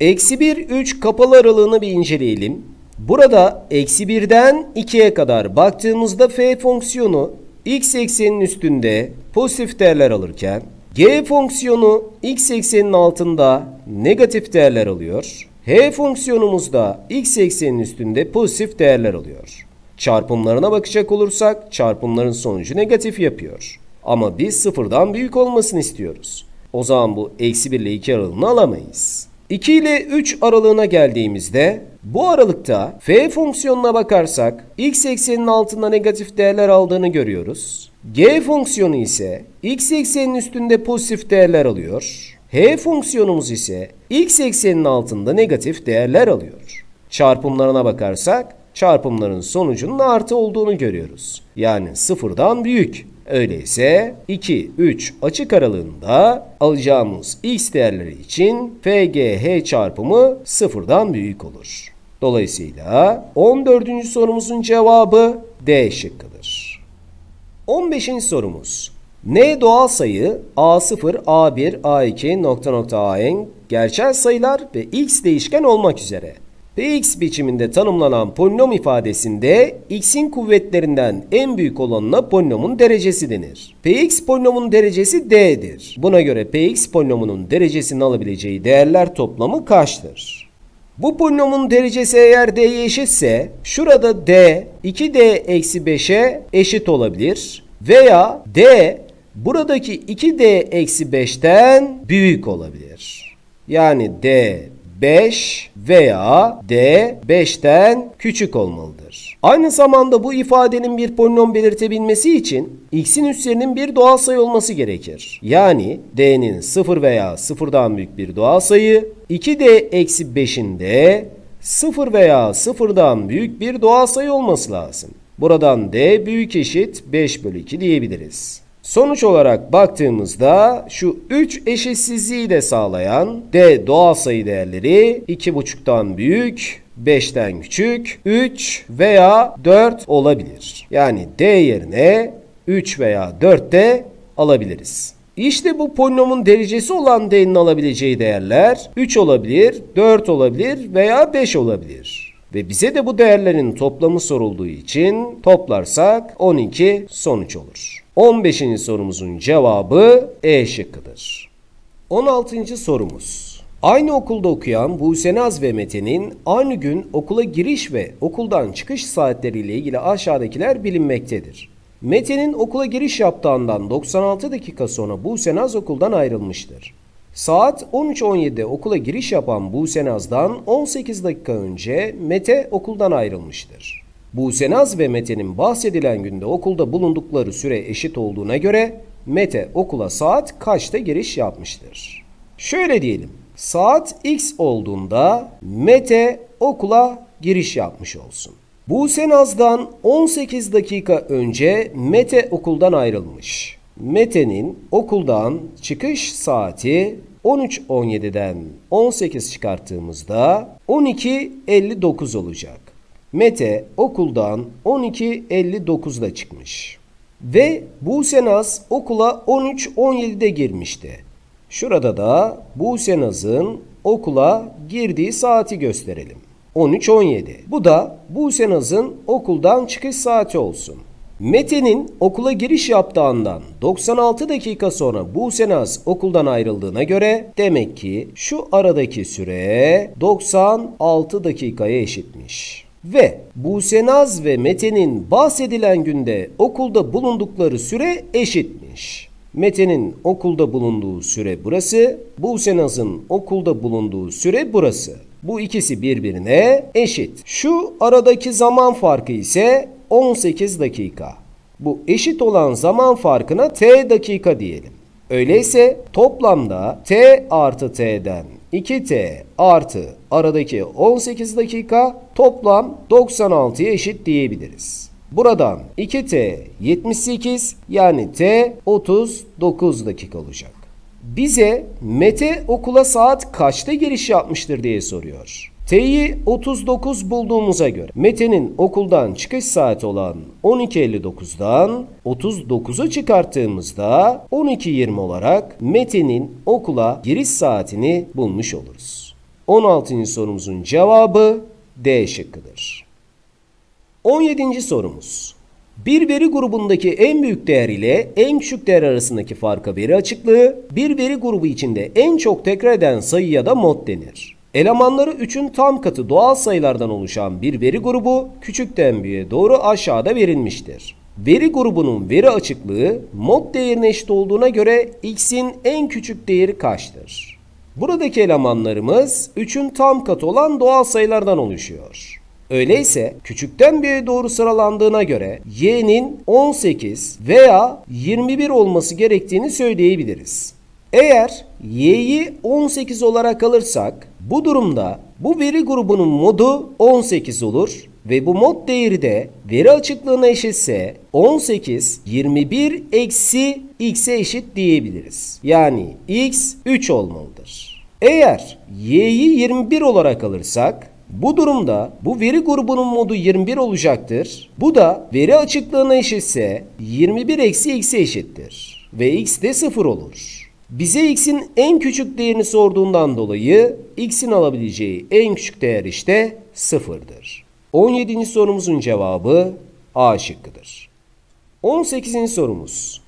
Eksi 1 3 kapalı aralığını bir inceleyelim. Burada eksi 1'den 2'ye kadar baktığımızda f fonksiyonu x eksenin üstünde pozitif değerler alırken g fonksiyonu x eksenin altında negatif değerler alıyor. H fonksiyonumuzda x ekseninin üstünde pozitif değerler alıyor. Çarpımlarına bakacak olursak çarpımların sonucu negatif yapıyor. Ama biz sıfırdan büyük olmasını istiyoruz. O zaman bu eksi 1 ile 2 aralığını alamayız. 2 ile 3 aralığına geldiğimizde bu aralıkta f fonksiyonuna bakarsak x ekseninin altında negatif değerler aldığını görüyoruz. G fonksiyonu ise x ekseninin üstünde pozitif değerler alıyor. H fonksiyonumuz ise x ekseninin altında negatif değerler alıyor. Çarpımlarına bakarsak çarpımların sonucunun artı olduğunu görüyoruz. Yani sıfırdan büyük. Öyleyse 2, 3 açık aralığında alacağımız x değerleri için FGH çarpımı sıfırdan büyük olur. Dolayısıyla 14. sorumuzun cevabı D şıkkıdır. 15. sorumuz N doğal sayı A0, A1, A2, nokta nokta AN gerçel sayılar ve x değişken olmak üzere. Px biçiminde tanımlanan polinom ifadesinde x'in kuvvetlerinden en büyük olanına polinomun derecesi denir. Px polinomun derecesi d'dir. Buna göre Px polinomunun derecesini alabileceği değerler toplamı kaçtır? Bu polinomun derecesi eğer d'ye eşitse şurada d 2d-5'e eşit olabilir veya d Buradaki 2D eksi 5'ten büyük olabilir. Yani D 5 veya D 5'ten küçük olmalıdır. Aynı zamanda bu ifadenin bir polinom belirtebilmesi için x'in üstlerinin bir doğal sayı olması gerekir. Yani D'nin 0 veya 0'dan büyük bir doğal sayı, 2D eksi 5'in de 0 veya 0'dan büyük bir doğal sayı olması lazım. Buradan D büyük eşit 5 bölü 2 diyebiliriz. Sonuç olarak baktığımızda şu 3 eşitsizliği de sağlayan D doğal sayı değerleri 2,5'tan büyük, 5'ten küçük, 3 veya 4 olabilir. Yani D yerine 3 veya 4 de alabiliriz. İşte bu polinomun derecesi olan D'nin alabileceği değerler 3 olabilir, 4 olabilir veya 5 olabilir. Ve bize de bu değerlerin toplamı sorulduğu için toplarsak 12 sonuç olur. 15. sorumuzun cevabı E şıkkıdır. 16. sorumuz. Aynı okulda okuyan Buse Naz ve Mete'nin aynı gün okula giriş ve okuldan çıkış saatleriyle ilgili aşağıdakiler bilinmektedir. Mete'nin okula giriş yaptığından 96 dakika sonra Buse Naz okuldan ayrılmıştır. Saat 13.17'de okula giriş yapan Buse Naz'dan 18 dakika önce Mete okuldan ayrılmıştır. Busenaz ve Mete'nin bahsedilen günde okulda bulundukları süre eşit olduğuna göre Mete okula saat kaçta giriş yapmıştır? Şöyle diyelim. Saat X olduğunda Mete okula giriş yapmış olsun. Buse Naz'dan 18 dakika önce Mete okuldan ayrılmış. Mete'nin okuldan çıkış saati 13.17'den 18 çıkarttığımızda 12.59 olacak. Mete okuldan 12.59'da çıkmış. Ve Buse Naz okula 13.17'de girmişti. Şurada da Buse Naz'ın okula girdiği saati gösterelim. 13.17. Bu da Buse Naz'ın okuldan çıkış saati olsun. Mete'nin okula giriş yaptığından 96 dakika sonra Buse Naz okuldan ayrıldığına göre demek ki şu aradaki süre 96 dakikaya eşitmiş ve Busenaz ve Mete'nin bahsedilen günde okulda bulundukları süre eşitmiş. Mete'nin okulda bulunduğu süre burası, Busenaz'ın okulda bulunduğu süre burası. Bu ikisi birbirine eşit. Şu aradaki zaman farkı ise 18 dakika. Bu eşit olan zaman farkına t dakika diyelim. Öyleyse toplamda t artı t'den 2t artı aradaki 18 dakika toplam 96'ya eşit diyebiliriz. Buradan 2t 78 yani t 39 dakika olacak. Bize Mete okula saat kaçta giriş yapmıştır diye soruyor. T'yi 39 bulduğumuza göre Mete'nin okuldan çıkış saati olan 12.59'dan 39'u çıkarttığımızda 12.20 olarak Mete'nin okula giriş saatini bulmuş oluruz. 16. sorumuzun cevabı D şıkkıdır. 17. sorumuz. Bir veri grubundaki en büyük değer ile en küçük değer arasındaki farka veri açıklığı, bir veri grubu içinde en çok tekrar eden sayıya da mod denir. Elemanları 3'ün tam katı doğal sayılardan oluşan bir veri grubu küçükten büyüğe doğru aşağıda verilmiştir. Veri grubunun veri açıklığı mod değerine eşit olduğuna göre x'in en küçük değeri kaçtır? Buradaki elemanlarımız 3'ün tam katı olan doğal sayılardan oluşuyor. Öyleyse küçükten büyüğe doğru sıralandığına göre y'nin 18 veya 21 olması gerektiğini söyleyebiliriz. Eğer y'yi 18 olarak alırsak bu durumda bu veri grubunun modu 18 olur ve bu mod değeri de veri açıklığına eşitse 18 21 eksi x'e eşit diyebiliriz. Yani x 3 olmalıdır. Eğer y'yi 21 olarak alırsak bu durumda bu veri grubunun modu 21 olacaktır. Bu da veri açıklığına eşitse 21 eksi x'e eşittir. Ve x de 0 olur. Bize x'in en küçük değerini sorduğundan dolayı x'in alabileceği en küçük değer işte sıfırdır. 17. sorumuzun cevabı A şıkkıdır. 18. sorumuz.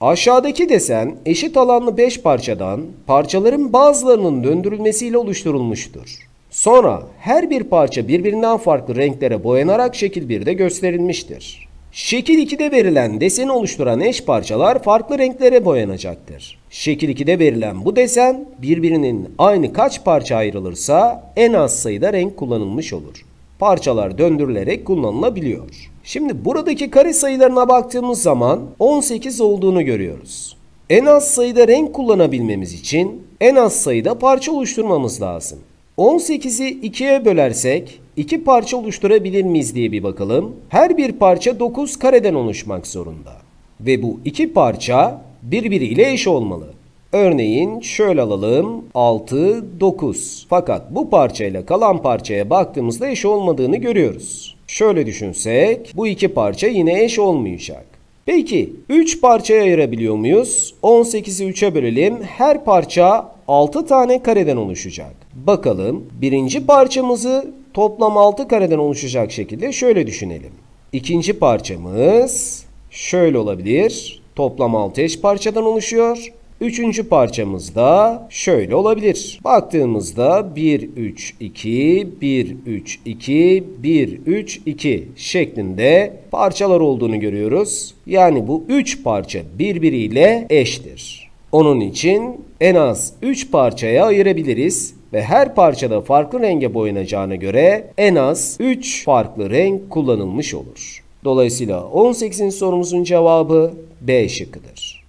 Aşağıdaki desen eşit alanlı 5 parçadan parçaların bazılarının döndürülmesiyle oluşturulmuştur. Sonra her bir parça birbirinden farklı renklere boyanarak şekil 1'de gösterilmiştir. Şekil 2'de verilen deseni oluşturan eş parçalar farklı renklere boyanacaktır. Şekil 2'de verilen bu desen birbirinin aynı kaç parça ayrılırsa en az sayıda renk kullanılmış olur. Parçalar döndürülerek kullanılabiliyor. Şimdi buradaki kare sayılarına baktığımız zaman 18 olduğunu görüyoruz. En az sayıda renk kullanabilmemiz için en az sayıda parça oluşturmamız lazım. 18'i 2'ye bölersek iki parça oluşturabilir miyiz diye bir bakalım. Her bir parça 9 kareden oluşmak zorunda. Ve bu iki parça birbiriyle eş olmalı. Örneğin şöyle alalım 6, 9. Fakat bu parçayla kalan parçaya baktığımızda eş olmadığını görüyoruz. Şöyle düşünsek bu iki parça yine eş olmayacak. Peki 3 parçaya ayırabiliyor muyuz? 18'i 3'e bölelim. Her parça 6 tane kareden oluşacak. Bakalım birinci parçamızı toplam 6 kareden oluşacak şekilde şöyle düşünelim. İkinci parçamız şöyle olabilir. Toplam 6 eş parçadan oluşuyor. Üçüncü parçamız da şöyle olabilir. Baktığımızda 1, 3, 2, 1, 3, 2, 1, 3, 2 şeklinde parçalar olduğunu görüyoruz. Yani bu 3 parça birbiriyle eştir. Onun için en az 3 parçaya ayırabiliriz ve her parçada farklı renge boyanacağına göre en az 3 farklı renk kullanılmış olur. Dolayısıyla 18'in sorumuzun cevabı B şıkkıdır.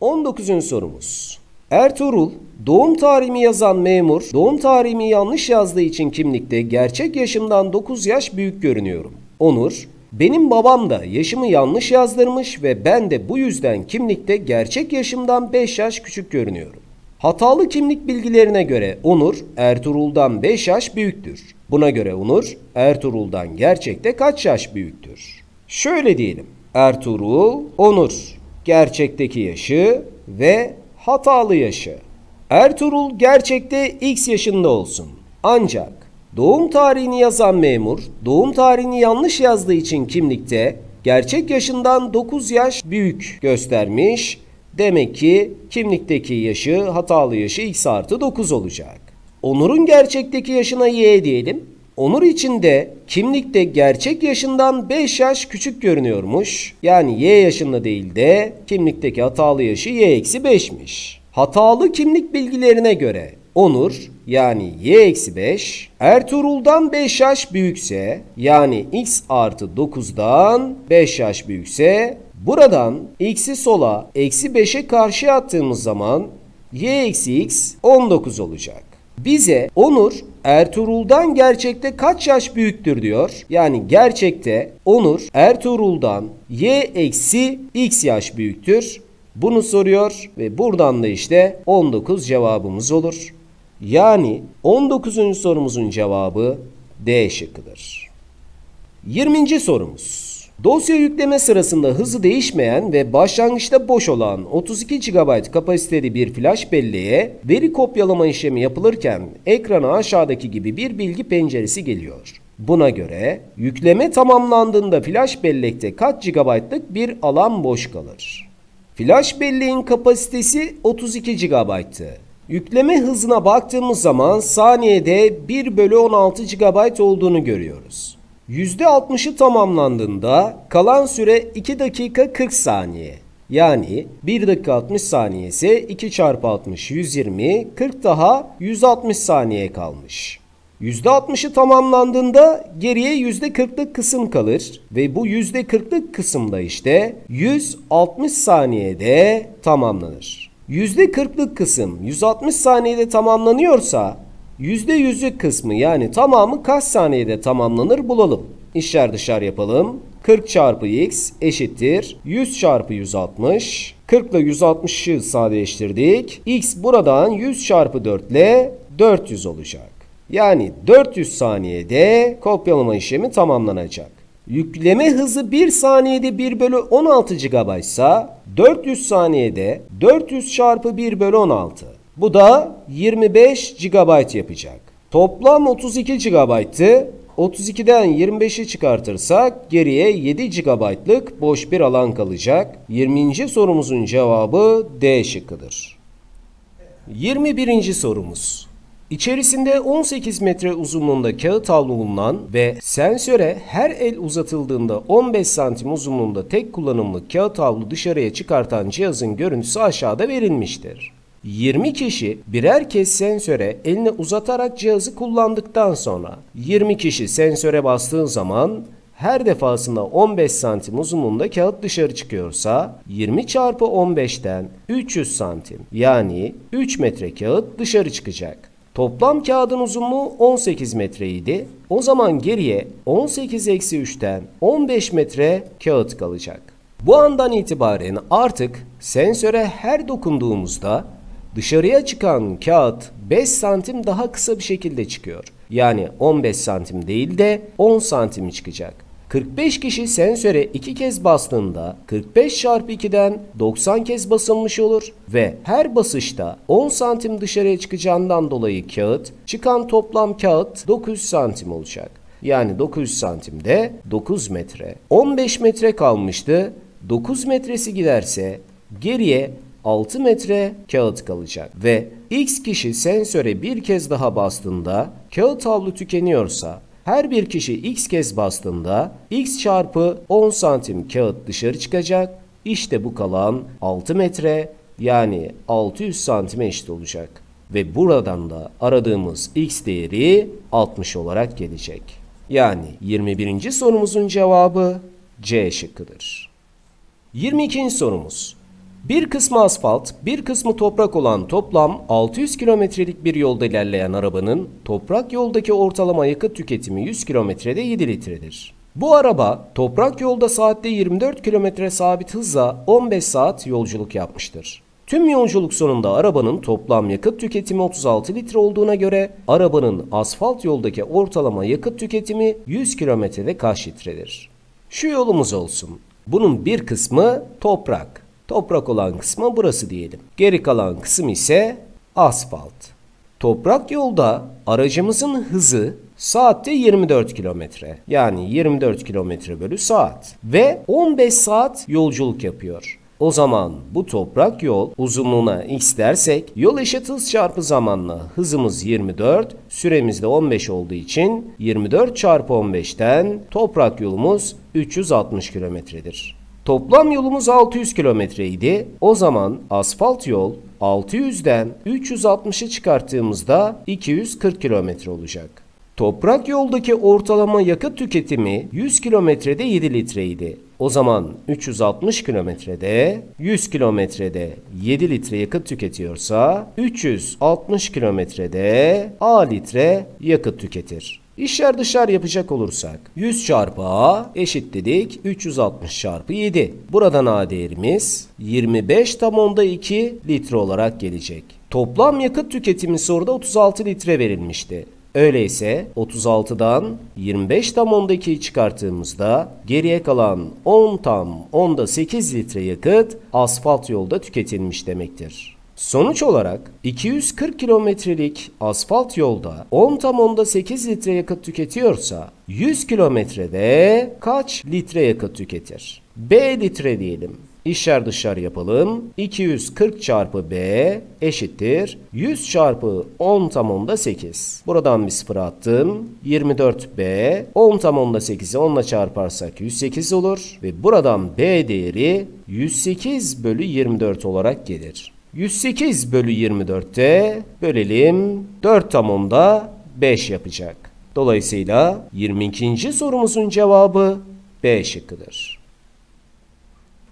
19'un sorumuz. Ertuğrul, doğum tarihimi yazan memur, doğum tarihimi yanlış yazdığı için kimlikte gerçek yaşımdan 9 yaş büyük görünüyorum. Onur, benim babam da yaşımı yanlış yazdırmış ve ben de bu yüzden kimlikte gerçek yaşımdan 5 yaş küçük görünüyorum. Hatalı kimlik bilgilerine göre Onur Ertuğrul'dan 5 yaş büyüktür. Buna göre Onur Ertuğrul'dan gerçekte kaç yaş büyüktür? Şöyle diyelim. Ertuğrul Onur gerçekteki yaşı ve hatalı yaşı. Ertuğrul gerçekte X yaşında olsun. Ancak doğum tarihini yazan memur doğum tarihini yanlış yazdığı için kimlikte gerçek yaşından 9 yaş büyük göstermiş Demek ki kimlikteki yaşı hatalı yaşı x artı 9 olacak. Onur'un gerçekteki yaşına y diyelim. Onur için de kimlikte gerçek yaşından 5 yaş küçük görünüyormuş. Yani y yaşında değil de kimlikteki hatalı yaşı y eksi 5'miş. Hatalı kimlik bilgilerine göre Onur yani y eksi 5 Ertuğrul'dan 5 yaş büyükse yani x artı 9'dan 5 yaş büyükse Buradan x'i sola eksi 5'e karşı attığımız zaman y eksi x 19 olacak. Bize Onur Ertuğrul'dan gerçekte kaç yaş büyüktür diyor. Yani gerçekte Onur Ertuğrul'dan y eksi x yaş büyüktür. Bunu soruyor ve buradan da işte 19 cevabımız olur. Yani 19. sorumuzun cevabı D şıkkıdır. 20. sorumuz. Dosya yükleme sırasında hızı değişmeyen ve başlangıçta boş olan 32 GB kapasiteli bir flash belleğe veri kopyalama işlemi yapılırken ekrana aşağıdaki gibi bir bilgi penceresi geliyor. Buna göre yükleme tamamlandığında flash bellekte kaç GB'lık bir alan boş kalır? Flash belleğin kapasitesi 32 GB'tı. Yükleme hızına baktığımız zaman saniyede 1 bölü 16 GB olduğunu görüyoruz. %60'ı tamamlandığında kalan süre 2 dakika 40 saniye. Yani 1 dakika 60 saniyesi 2 çarpı 60 120, 40 daha 160 saniye kalmış. %60'ı tamamlandığında geriye %40'lık kısım kalır ve bu %40'lık kısım da işte 160 saniyede tamamlanır. %40'lık kısım 160 saniyede tamamlanıyorsa %100'lük kısmı yani tamamı kaç saniyede tamamlanır bulalım. İşler dışar yapalım. 40 çarpı x eşittir 100 çarpı 160. 40 ile 160'ı sadeleştirdik. x buradan 100 çarpı 4 ile 400 olacak. Yani 400 saniyede kopyalama işlemi tamamlanacak. Yükleme hızı 1 saniyede 1 bölü 16 GB ise 400 saniyede 400 çarpı 1 bölü 16. Bu da 25 GB yapacak. Toplam 32 GB'tı. 32'den 25'i çıkartırsak geriye 7 GB'lık boş bir alan kalacak. 20. sorumuzun cevabı D şıkkıdır. 21. sorumuz. İçerisinde 18 metre uzunluğunda kağıt havlu bulunan ve sensöre her el uzatıldığında 15 santim uzunluğunda tek kullanımlık kağıt havlu dışarıya çıkartan cihazın görüntüsü aşağıda verilmiştir. 20 kişi birer kez sensöre elini uzatarak cihazı kullandıktan sonra 20 kişi sensöre bastığın zaman her defasında 15 santim uzunluğunda kağıt dışarı çıkıyorsa 20 çarpı 15'ten 300 santim yani 3 metre kağıt dışarı çıkacak. Toplam kağıdın uzunluğu 18 metreydi. O zaman geriye 18 eksi 3'ten 15 metre kağıt kalacak. Bu andan itibaren artık sensöre her dokunduğumuzda Dışarıya çıkan kağıt 5 santim daha kısa bir şekilde çıkıyor. Yani 15 santim değil de 10 santim çıkacak. 45 kişi sensöre 2 kez bastığında 45 çarpı 2'den 90 kez basılmış olur ve her basışta 10 santim dışarıya çıkacağından dolayı kağıt çıkan toplam kağıt 900 santim olacak. Yani 900 santimde 9 metre. 15 metre kalmıştı. 9 metresi giderse geriye 6 metre kağıt kalacak ve x kişi sensöre bir kez daha bastığında kağıt havlu tükeniyorsa her bir kişi x kez bastığında x çarpı 10 santim kağıt dışarı çıkacak. İşte bu kalan 6 metre yani 600 santime eşit olacak. Ve buradan da aradığımız x değeri 60 olarak gelecek. Yani 21. sorumuzun cevabı C şıkkıdır. 22. sorumuz. Bir kısmı asfalt, bir kısmı toprak olan toplam 600 kilometrelik bir yolda ilerleyen arabanın toprak yoldaki ortalama yakıt tüketimi 100 kilometrede 7 litredir. Bu araba toprak yolda saatte 24 kilometre sabit hızla 15 saat yolculuk yapmıştır. Tüm yolculuk sonunda arabanın toplam yakıt tüketimi 36 litre olduğuna göre arabanın asfalt yoldaki ortalama yakıt tüketimi 100 kilometrede kaç litredir? Şu yolumuz olsun. Bunun bir kısmı toprak, Toprak olan kısma burası diyelim. Geri kalan kısım ise asfalt. Toprak yolda aracımızın hızı saatte 24 kilometre. Yani 24 kilometre bölü saat. Ve 15 saat yolculuk yapıyor. O zaman bu toprak yol uzunluğuna istersek yol eşit hız çarpı zamanla hızımız 24, süremiz de 15 olduğu için 24 çarpı 15'ten toprak yolumuz 360 kilometredir. Toplam yolumuz 600 kilometreydi. O zaman asfalt yol 600'den 360'ı çıkarttığımızda 240 kilometre olacak. Toprak yoldaki ortalama yakıt tüketimi 100 kilometrede 7 litreydi. O zaman 360 kilometrede 100 kilometrede 7 litre yakıt tüketiyorsa 360 kilometrede A litre yakıt tüketir. İşler dışlar yapacak olursak 100 çarpı A eşit dedik 360 çarpı 7. Buradan A değerimiz 25 tam onda 2 litre olarak gelecek. Toplam yakıt tüketimi soruda 36 litre verilmişti. Öyleyse 36'dan 25 tam onda 2'yi çıkarttığımızda geriye kalan 10 tam onda 8 litre yakıt asfalt yolda tüketilmiş demektir. Sonuç olarak 240 kilometrelik asfalt yolda 10 tam onda 8 litre yakıt tüketiyorsa 100 kilometrede kaç litre yakıt tüketir? B litre diyelim. İşler dışarı yapalım. 240 çarpı B eşittir. 100 çarpı 10 tam onda 8. Buradan bir sıfır attım. 24B 10 tam onda 8'i 10 ile çarparsak 108 olur. Ve buradan B değeri 108 bölü 24 olarak gelir. 108 bölü 24'te bölelim 4 tamamda 5 yapacak. Dolayısıyla 22. sorumuzun cevabı B şıkkıdır.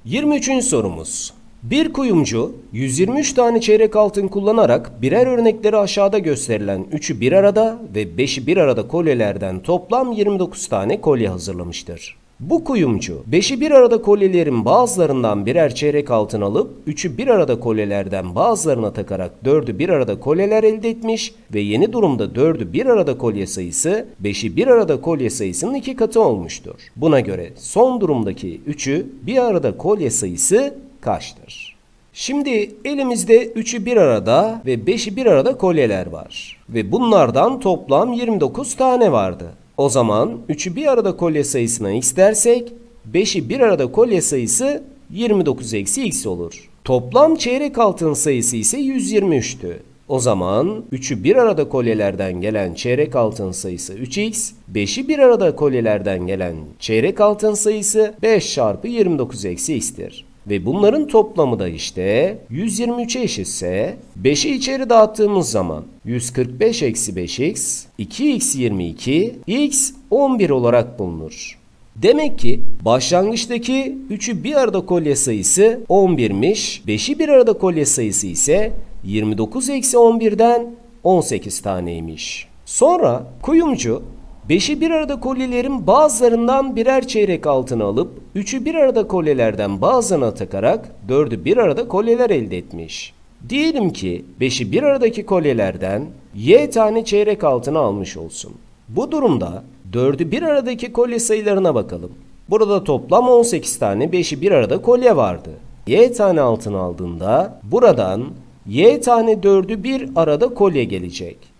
23. sorumuz. Bir kuyumcu 123 tane çeyrek altın kullanarak birer örnekleri aşağıda gösterilen 3'ü bir arada ve 5'i bir arada kolyelerden toplam 29 tane kolye hazırlamıştır. Bu kuyumcu, beşi bir arada kolyelerin bazılarından birer çeyrek altın alıp, üçü bir arada kolyelerden bazılarına takarak dördü bir arada kolyeler elde etmiş ve yeni durumda dördü bir arada kolye sayısı, beşi bir arada kolye sayısının iki katı olmuştur. Buna göre son durumdaki üçü bir arada kolye sayısı kaçtır? Şimdi elimizde 3'ü bir arada ve 5'i bir arada kolyeler var. Ve bunlardan toplam 29 tane vardı. O zaman 3'ü bir arada kolye sayısına x dersek 5'i bir arada kolye sayısı 29 eksi x olur. Toplam çeyrek altın sayısı ise 123'tü. O zaman 3'ü bir arada kolyelerden gelen çeyrek altın sayısı 3x, 5'i bir arada kolyelerden gelen çeyrek altın sayısı 5 çarpı 29 eksi x'tir. Ve bunların toplamı da işte 123'e eşitse 5'i içeri dağıttığımız zaman 145 eksi 5x 2x 22 x 11 olarak bulunur. Demek ki başlangıçtaki 3'ü bir arada kolye sayısı 11'miş. 5'i bir arada kolye sayısı ise 29 eksi 11'den 18 taneymiş. Sonra kuyumcu Beşi bir arada kolyelerin bazılarından birer çeyrek altın alıp, üçü bir arada kolyelerden bazılarına takarak dördü bir arada kolyeler elde etmiş. Diyelim ki beşi bir aradaki kolyelerden y tane çeyrek altını almış olsun. Bu durumda dördü bir aradaki kolye sayılarına bakalım. Burada toplam 18 tane beşi bir arada kolye vardı. y tane altın aldığında buradan y tane dördü bir arada kolye gelecek.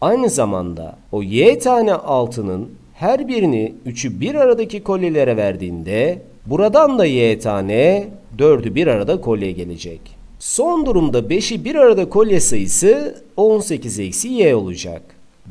Aynı zamanda o y tane altının her birini 3'ü bir aradaki kolyelere verdiğinde buradan da y tane 4'ü bir arada kolye gelecek. Son durumda 5'i bir arada kolye sayısı 18 eksi y olacak.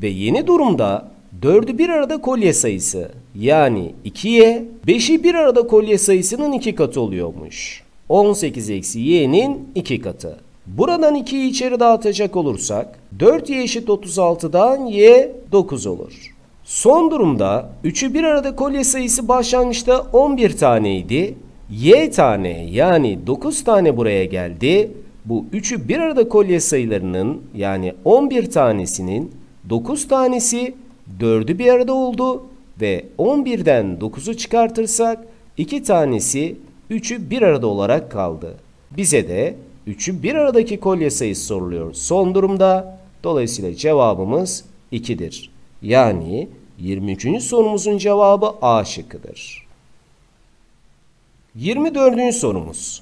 Ve yeni durumda 4'ü bir arada kolye sayısı yani 2y 5'i bir arada kolye sayısının 2 katı oluyormuş. 18 eksi y'nin 2 katı. Buradan 2'yi içeri dağıtacak olursak 4y eşit 36'dan y 9 olur. Son durumda 3'ü bir arada kolye sayısı başlangıçta 11 taneydi. Y tane yani 9 tane buraya geldi. Bu 3'ü bir arada kolye sayılarının yani 11 tanesinin 9 tanesi 4'ü bir arada oldu ve 11'den 9'u çıkartırsak 2 tanesi 3'ü bir arada olarak kaldı. Bize de 3'ün bir aradaki kolye sayısı soruluyor. Son durumda dolayısıyla cevabımız 2'dir. Yani 23. sorumuzun cevabı A şıkkıdır. 24. sorumuz.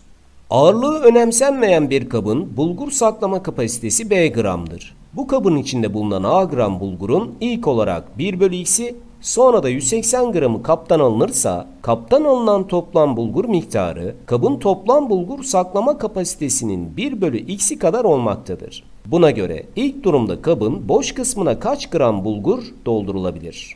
Ağırlığı önemsenmeyen bir kabın bulgur saklama kapasitesi B gramdır. Bu kabın içinde bulunan A gram bulgurun ilk olarak 1 bölü x'i Sonra da 180 gramı kaptan alınırsa kaptan alınan toplam bulgur miktarı kabın toplam bulgur saklama kapasitesinin 1 bölü x'i kadar olmaktadır. Buna göre ilk durumda kabın boş kısmına kaç gram bulgur doldurulabilir?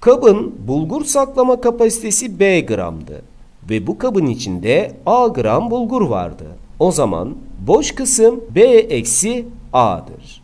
Kabın bulgur saklama kapasitesi B gramdı ve bu kabın içinde A gram bulgur vardı. O zaman boş kısım B eksi A'dır.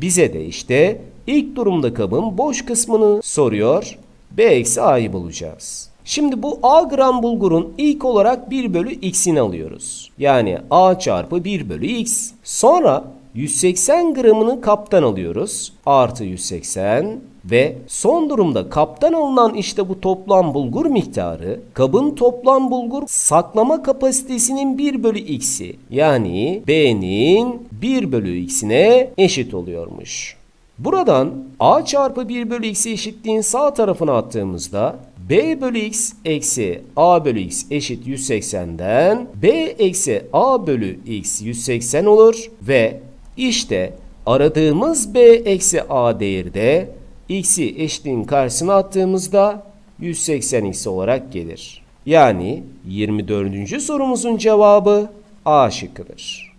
Bize de işte İlk durumda kabın boş kısmını soruyor. B eksi A'yı bulacağız. Şimdi bu A gram bulgurun ilk olarak 1 bölü x'ini alıyoruz. Yani A çarpı 1 bölü x. Sonra 180 gramını kaptan alıyoruz. Artı 180 ve son durumda kaptan alınan işte bu toplam bulgur miktarı kabın toplam bulgur saklama kapasitesinin 1 bölü x'i yani B'nin 1 bölü x'ine eşit oluyormuş. Buradan a çarpı 1 bölü x'i eşitliğin sağ tarafına attığımızda b bölü x eksi a bölü x eşit 180'den b eksi a bölü x 180 olur ve işte aradığımız b eksi a değerde de x'i eşitliğin karşısına attığımızda 180x olarak gelir. Yani 24. sorumuzun cevabı A şıkkıdır.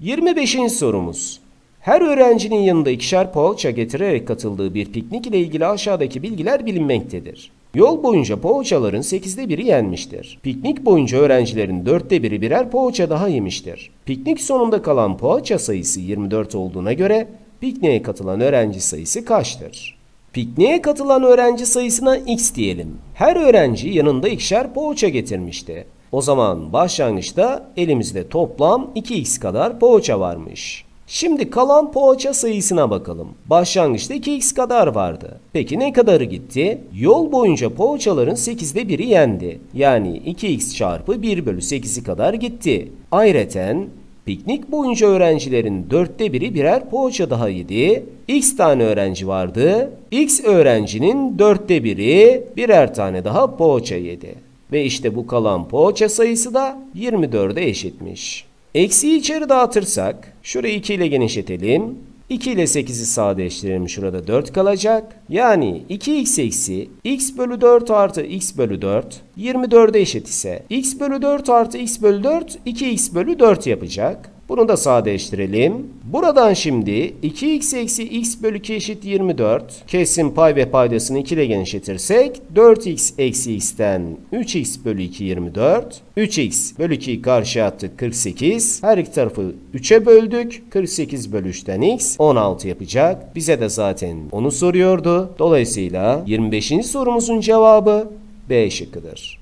25. sorumuz. Her öğrencinin yanında ikişer poğaça getirerek katıldığı bir piknik ile ilgili aşağıdaki bilgiler bilinmektedir. Yol boyunca poğaçaların 8'de biri yenmiştir. Piknik boyunca öğrencilerin 4'te biri birer poğaça daha yemiştir. Piknik sonunda kalan poğaça sayısı 24 olduğuna göre pikniğe katılan öğrenci sayısı kaçtır? Pikniğe katılan öğrenci sayısına x diyelim. Her öğrenci yanında ikişer poğaça getirmişti. O zaman başlangıçta elimizde toplam 2x kadar poğaça varmış. Şimdi kalan poğaça sayısına bakalım. Başlangıçta 2x kadar vardı. Peki ne kadarı gitti? Yol boyunca poğaçaların 8'de 1'i yendi. Yani 2x çarpı 1 bölü 8'i kadar gitti. Ayreten piknik boyunca öğrencilerin 4'te 1'i birer poğaça daha yedi. X tane öğrenci vardı. X öğrencinin 4'te 1'i birer tane daha poğaça yedi. Ve işte bu kalan poğaça sayısı da 24'e eşitmiş. Eksiyi içeri dağıtırsak şurayı 2 ile genişletelim. 2 ile 8'i sadeleştirelim. Şurada 4 kalacak. Yani 2x eksi x bölü 4 artı x bölü 4 24'e eşit ise x bölü 4 artı x bölü 4 2x bölü 4 yapacak. Bunu da sadeleştirelim. Buradan şimdi 2x eksi x bölü 2 eşit 24. kesim pay ve paydasını 2 ile genişletirsek 4x eksi x'ten 3x bölü 2 24. 3x bölü 2 karşı attık 48. Her iki tarafı 3'e böldük. 48 bölü 3'ten x 16 yapacak. Bize de zaten onu soruyordu. Dolayısıyla 25. sorumuzun cevabı B şıkkıdır.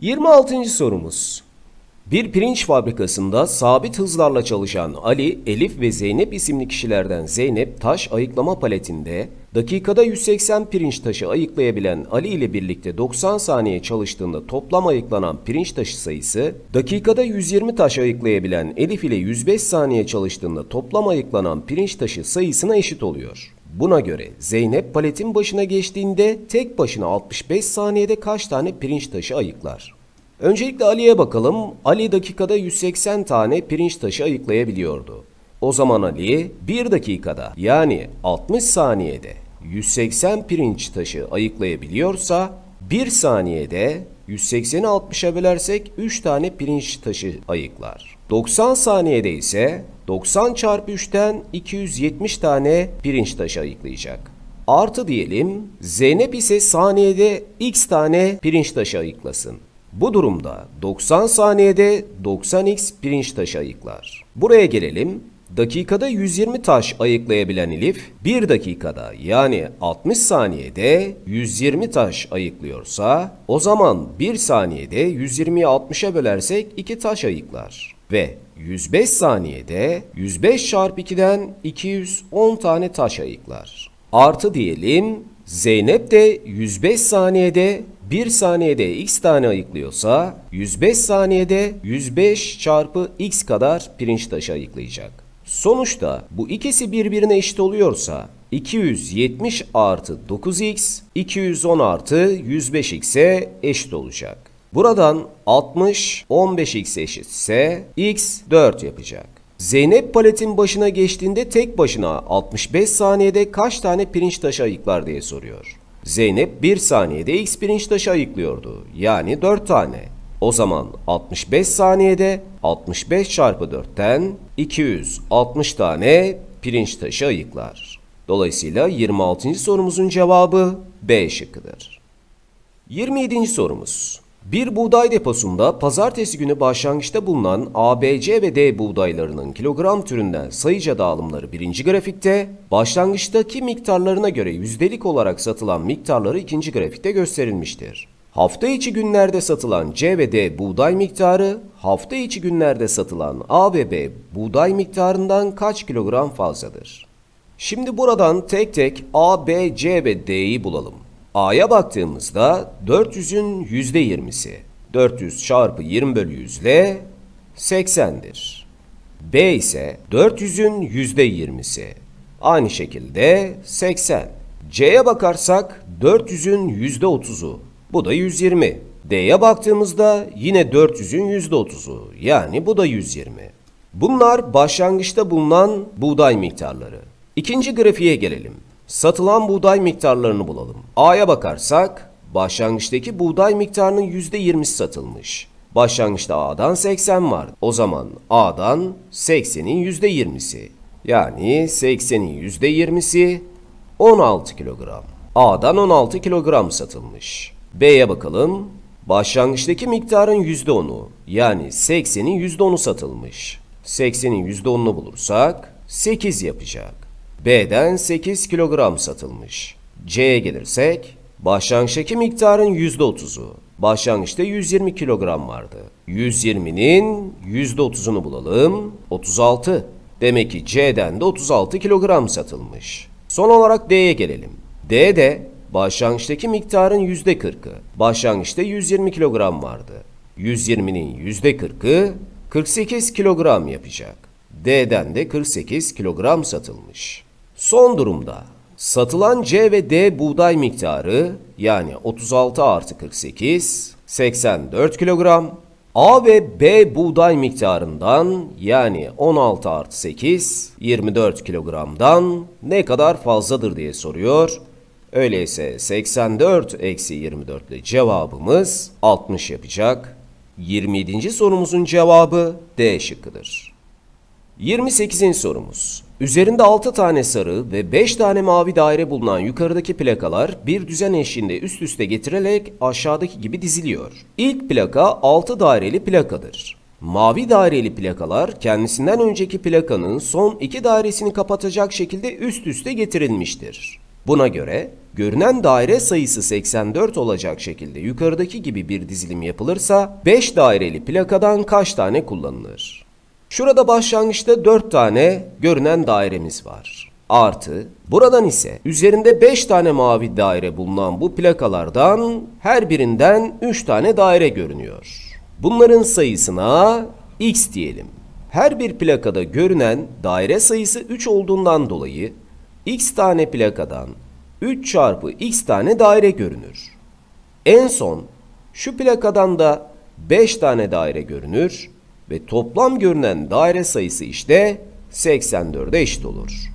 26. sorumuz. Bir pirinç fabrikasında sabit hızlarla çalışan Ali, Elif ve Zeynep isimli kişilerden Zeynep taş ayıklama paletinde dakikada 180 pirinç taşı ayıklayabilen Ali ile birlikte 90 saniye çalıştığında toplam ayıklanan pirinç taşı sayısı, dakikada 120 taş ayıklayabilen Elif ile 105 saniye çalıştığında toplam ayıklanan pirinç taşı sayısına eşit oluyor. Buna göre Zeynep paletin başına geçtiğinde tek başına 65 saniyede kaç tane pirinç taşı ayıklar? Öncelikle Ali'ye bakalım. Ali dakikada 180 tane pirinç taşı ayıklayabiliyordu. O zaman Ali 1 dakikada yani 60 saniyede 180 pirinç taşı ayıklayabiliyorsa 1 saniyede 180'i 60'a bölersek 3 tane pirinç taşı ayıklar. 90 saniyede ise 90 çarpı 3'ten 270 tane pirinç taşı ayıklayacak. Artı diyelim Zeynep ise saniyede x tane pirinç taşı ayıklasın. Bu durumda 90 saniyede 90x pirinç taşı ayıklar. Buraya gelelim. Dakikada 120 taş ayıklayabilen Elif 1 dakikada yani 60 saniyede 120 taş ayıklıyorsa o zaman 1 saniyede 120'yi 60'a bölersek 2 taş ayıklar. Ve 105 saniyede 105 çarpı 2'den 210 tane taş ayıklar. Artı diyelim Zeynep de 105 saniyede 1 saniyede x tane ayıklıyorsa 105 saniyede 105 çarpı x kadar pirinç taşı ayıklayacak. Sonuçta bu ikisi birbirine eşit oluyorsa 270 artı 9x 210 artı 105x'e eşit olacak. Buradan 60 15x eşitse x 4 yapacak. Zeynep paletin başına geçtiğinde tek başına 65 saniyede kaç tane pirinç taşı ayıklar diye soruyor. Zeynep 1 saniyede x pirinç taşı ayıklıyordu. Yani 4 tane. O zaman 65 saniyede 65 çarpı 4'ten 260 tane pirinç taşı ayıklar. Dolayısıyla 26. sorumuzun cevabı B şıkkıdır. 27. sorumuz. Bir buğday deposunda pazartesi günü başlangıçta bulunan ABC ve D buğdaylarının kilogram türünden sayıca dağılımları birinci grafikte, başlangıçtaki miktarlarına göre yüzdelik olarak satılan miktarları ikinci grafikte gösterilmiştir. Hafta içi günlerde satılan C ve D buğday miktarı, hafta içi günlerde satılan A ve B buğday miktarından kaç kilogram fazladır? Şimdi buradan tek tek A, B, C ve D'yi bulalım. A'ya baktığımızda 400'ün %20'si 400 çarpı 20 bölü 100 ile 80'dir. B ise 400'ün %20'si. Aynı şekilde 80. C'ye bakarsak 400'ün %30'u. Bu da 120. D'ye baktığımızda yine 400'ün %30'u. Yani bu da 120. Bunlar başlangıçta bulunan buğday miktarları. İkinci grafiğe gelelim. Satılan buğday miktarlarını bulalım. A'ya bakarsak başlangıçtaki buğday miktarının %20'si satılmış. Başlangıçta A'dan 80 var. O zaman A'dan 80'in %20'si. Yani 80'in %20'si 16 kilogram. A'dan 16 kilogram satılmış. B'ye bakalım. Başlangıçtaki miktarın %10'u yani 80'in %10'u satılmış. 80'in %10'unu bulursak 8 yapacak. B'den 8 kilogram satılmış. C'ye gelirsek başlangıçtaki miktarın %30'u. Başlangıçta 120 kilogram vardı. 120'nin %30'unu bulalım. 36. Demek ki C'den de 36 kilogram satılmış. Son olarak D'ye gelelim. D'de de başlangıçtaki miktarın %40'ı. Başlangıçta 120 kilogram vardı. 120'nin %40'ı 48 kilogram yapacak. D'den de 48 kilogram satılmış. Son durumda satılan C ve D buğday miktarı yani 36 artı 48 84 kilogram A ve B buğday miktarından yani 16 artı 8 24 kilogramdan ne kadar fazladır diye soruyor. Öyleyse 84 eksi 24 ile cevabımız 60 yapacak. 27. sorumuzun cevabı D şıkkıdır. 28. sorumuz. Üzerinde 6 tane sarı ve 5 tane mavi daire bulunan yukarıdaki plakalar bir düzen eşliğinde üst üste getirerek aşağıdaki gibi diziliyor. İlk plaka 6 daireli plakadır. Mavi daireli plakalar kendisinden önceki plakanın son iki dairesini kapatacak şekilde üst üste getirilmiştir. Buna göre görünen daire sayısı 84 olacak şekilde yukarıdaki gibi bir dizilim yapılırsa 5 daireli plakadan kaç tane kullanılır? Şurada başlangıçta 4 tane görünen dairemiz var. Artı buradan ise üzerinde 5 tane mavi daire bulunan bu plakalardan her birinden 3 tane daire görünüyor. Bunların sayısına x diyelim. Her bir plakada görünen daire sayısı 3 olduğundan dolayı x tane plakadan 3 çarpı x tane daire görünür. En son şu plakadan da 5 tane daire görünür ve toplam görünen daire sayısı işte 84'e eşit olur.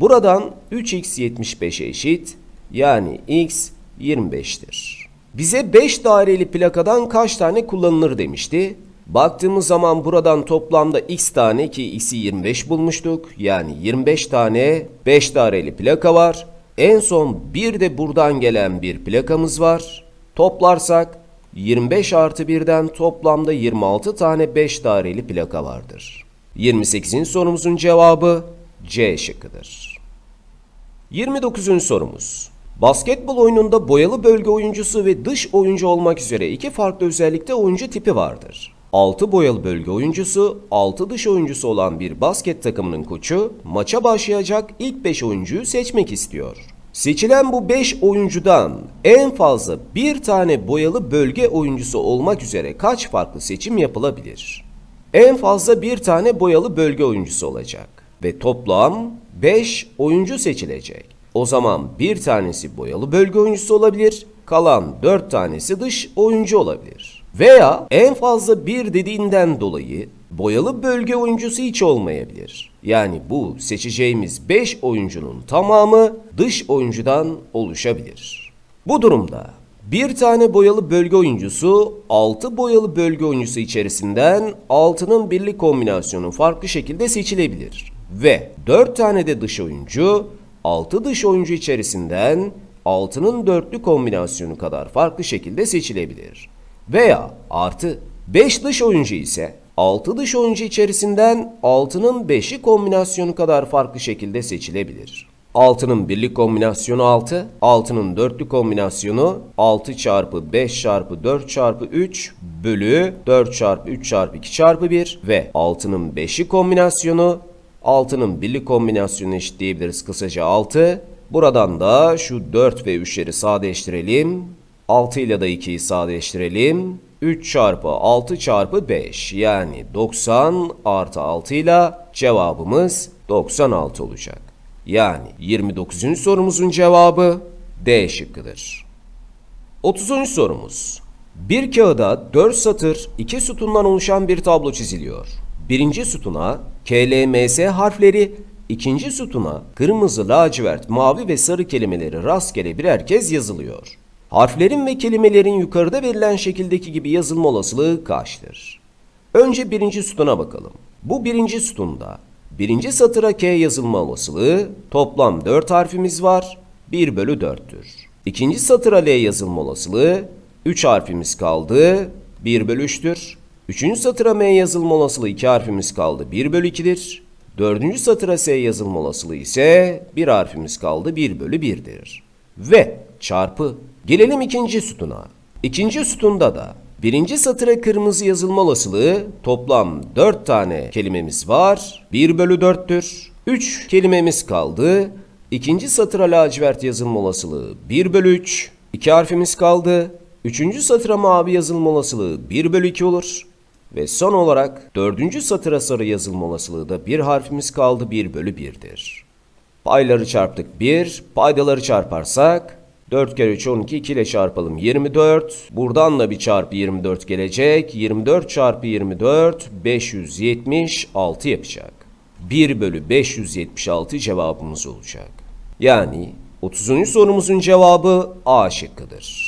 Buradan 3x 75'e eşit yani x 25'tir. Bize 5 daireli plakadan kaç tane kullanılır demişti. Baktığımız zaman buradan toplamda x tane ki x'i 25 bulmuştuk. Yani 25 tane 5 daireli plaka var. En son bir de buradan gelen bir plakamız var. Toplarsak 25 artı 1'den toplamda 26 tane 5 daireli plaka vardır. 28'in sorumuzun cevabı C şıkkıdır. 29'un sorumuz. Basketbol oyununda boyalı bölge oyuncusu ve dış oyuncu olmak üzere iki farklı özellikte oyuncu tipi vardır. 6 boyalı bölge oyuncusu, 6 dış oyuncusu olan bir basket takımının koçu maça başlayacak ilk 5 oyuncuyu seçmek istiyor. Seçilen bu 5 oyuncudan en fazla bir tane boyalı bölge oyuncusu olmak üzere kaç farklı seçim yapılabilir? En fazla bir tane boyalı bölge oyuncusu olacak ve toplam 5 oyuncu seçilecek. O zaman bir tanesi boyalı bölge oyuncusu olabilir, kalan 4 tanesi dış oyuncu olabilir. Veya en fazla bir dediğinden dolayı Boyalı bölge oyuncusu hiç olmayabilir. Yani bu seçeceğimiz 5 oyuncunun tamamı dış oyuncudan oluşabilir. Bu durumda bir tane boyalı bölge oyuncusu 6 boyalı bölge oyuncusu içerisinden 6'nın birlik kombinasyonu farklı şekilde seçilebilir. Ve 4 tane de dış oyuncu 6 dış oyuncu içerisinden 6'nın dörtlü kombinasyonu kadar farklı şekilde seçilebilir. Veya artı 5 dış oyuncu ise 6 dış oyuncu içerisinden 6'nın 5'i kombinasyonu kadar farklı şekilde seçilebilir. 6'nın birlik kombinasyonu 6, 6'nın dörtlü kombinasyonu 6 çarpı 5 çarpı 4 çarpı 3 bölü 4 çarpı 3 çarpı 2 çarpı 1 ve 6'nın 5'i kombinasyonu 6'nın birlik kombinasyonu eşit diyebiliriz kısaca 6. Buradan da şu 4 ve 3'leri sadeleştirelim. 6 ile de 2'yi sadeleştirelim. 3 çarpı 6 çarpı 5 yani 90 artı 6 ile cevabımız 96 olacak. Yani 29. sorumuzun cevabı D şıkkıdır. 30. sorumuz. Bir kağıda 4 satır 2 sütundan oluşan bir tablo çiziliyor. Birinci sütuna KLMS harfleri, ikinci sütuna kırmızı, lacivert, mavi ve sarı kelimeleri rastgele birer kez yazılıyor. Harflerin ve kelimelerin yukarıda verilen şekildeki gibi yazılma olasılığı kaçtır? Önce birinci sütuna bakalım. Bu birinci sütunda birinci satıra K yazılma olasılığı toplam 4 harfimiz var 1 bölü 4'tür. İkinci satıra L yazılma olasılığı 3 harfimiz kaldı 1 bölü 3'tür. Üçüncü satıra M yazılma olasılığı 2 harfimiz kaldı 1 bölü 2'dir. Dördüncü satıra S yazılma olasılığı ise 1 harfimiz kaldı 1 bölü 1'dir. Ve çarpı Gelelim ikinci sütuna. İkinci sütunda da birinci satıra kırmızı yazılma olasılığı toplam 4 tane kelimemiz var. 1 bölü 4'tür. 3 kelimemiz kaldı. İkinci satıra lacivert yazılma olasılığı 1 bölü 3. 2 harfimiz kaldı. Üçüncü satıra mavi yazılma olasılığı 1 bölü 2 olur. Ve son olarak dördüncü satıra sarı yazılma olasılığı da bir harfimiz kaldı 1 bölü 1'dir. Payları çarptık 1, paydaları çarparsak 4 kere 3 12 2 ile çarpalım 24. Buradan da bir çarpı 24 gelecek. 24 çarpı 24 576 yapacak. 1 bölü 576 cevabımız olacak. Yani 30. sorumuzun cevabı A şıkkıdır.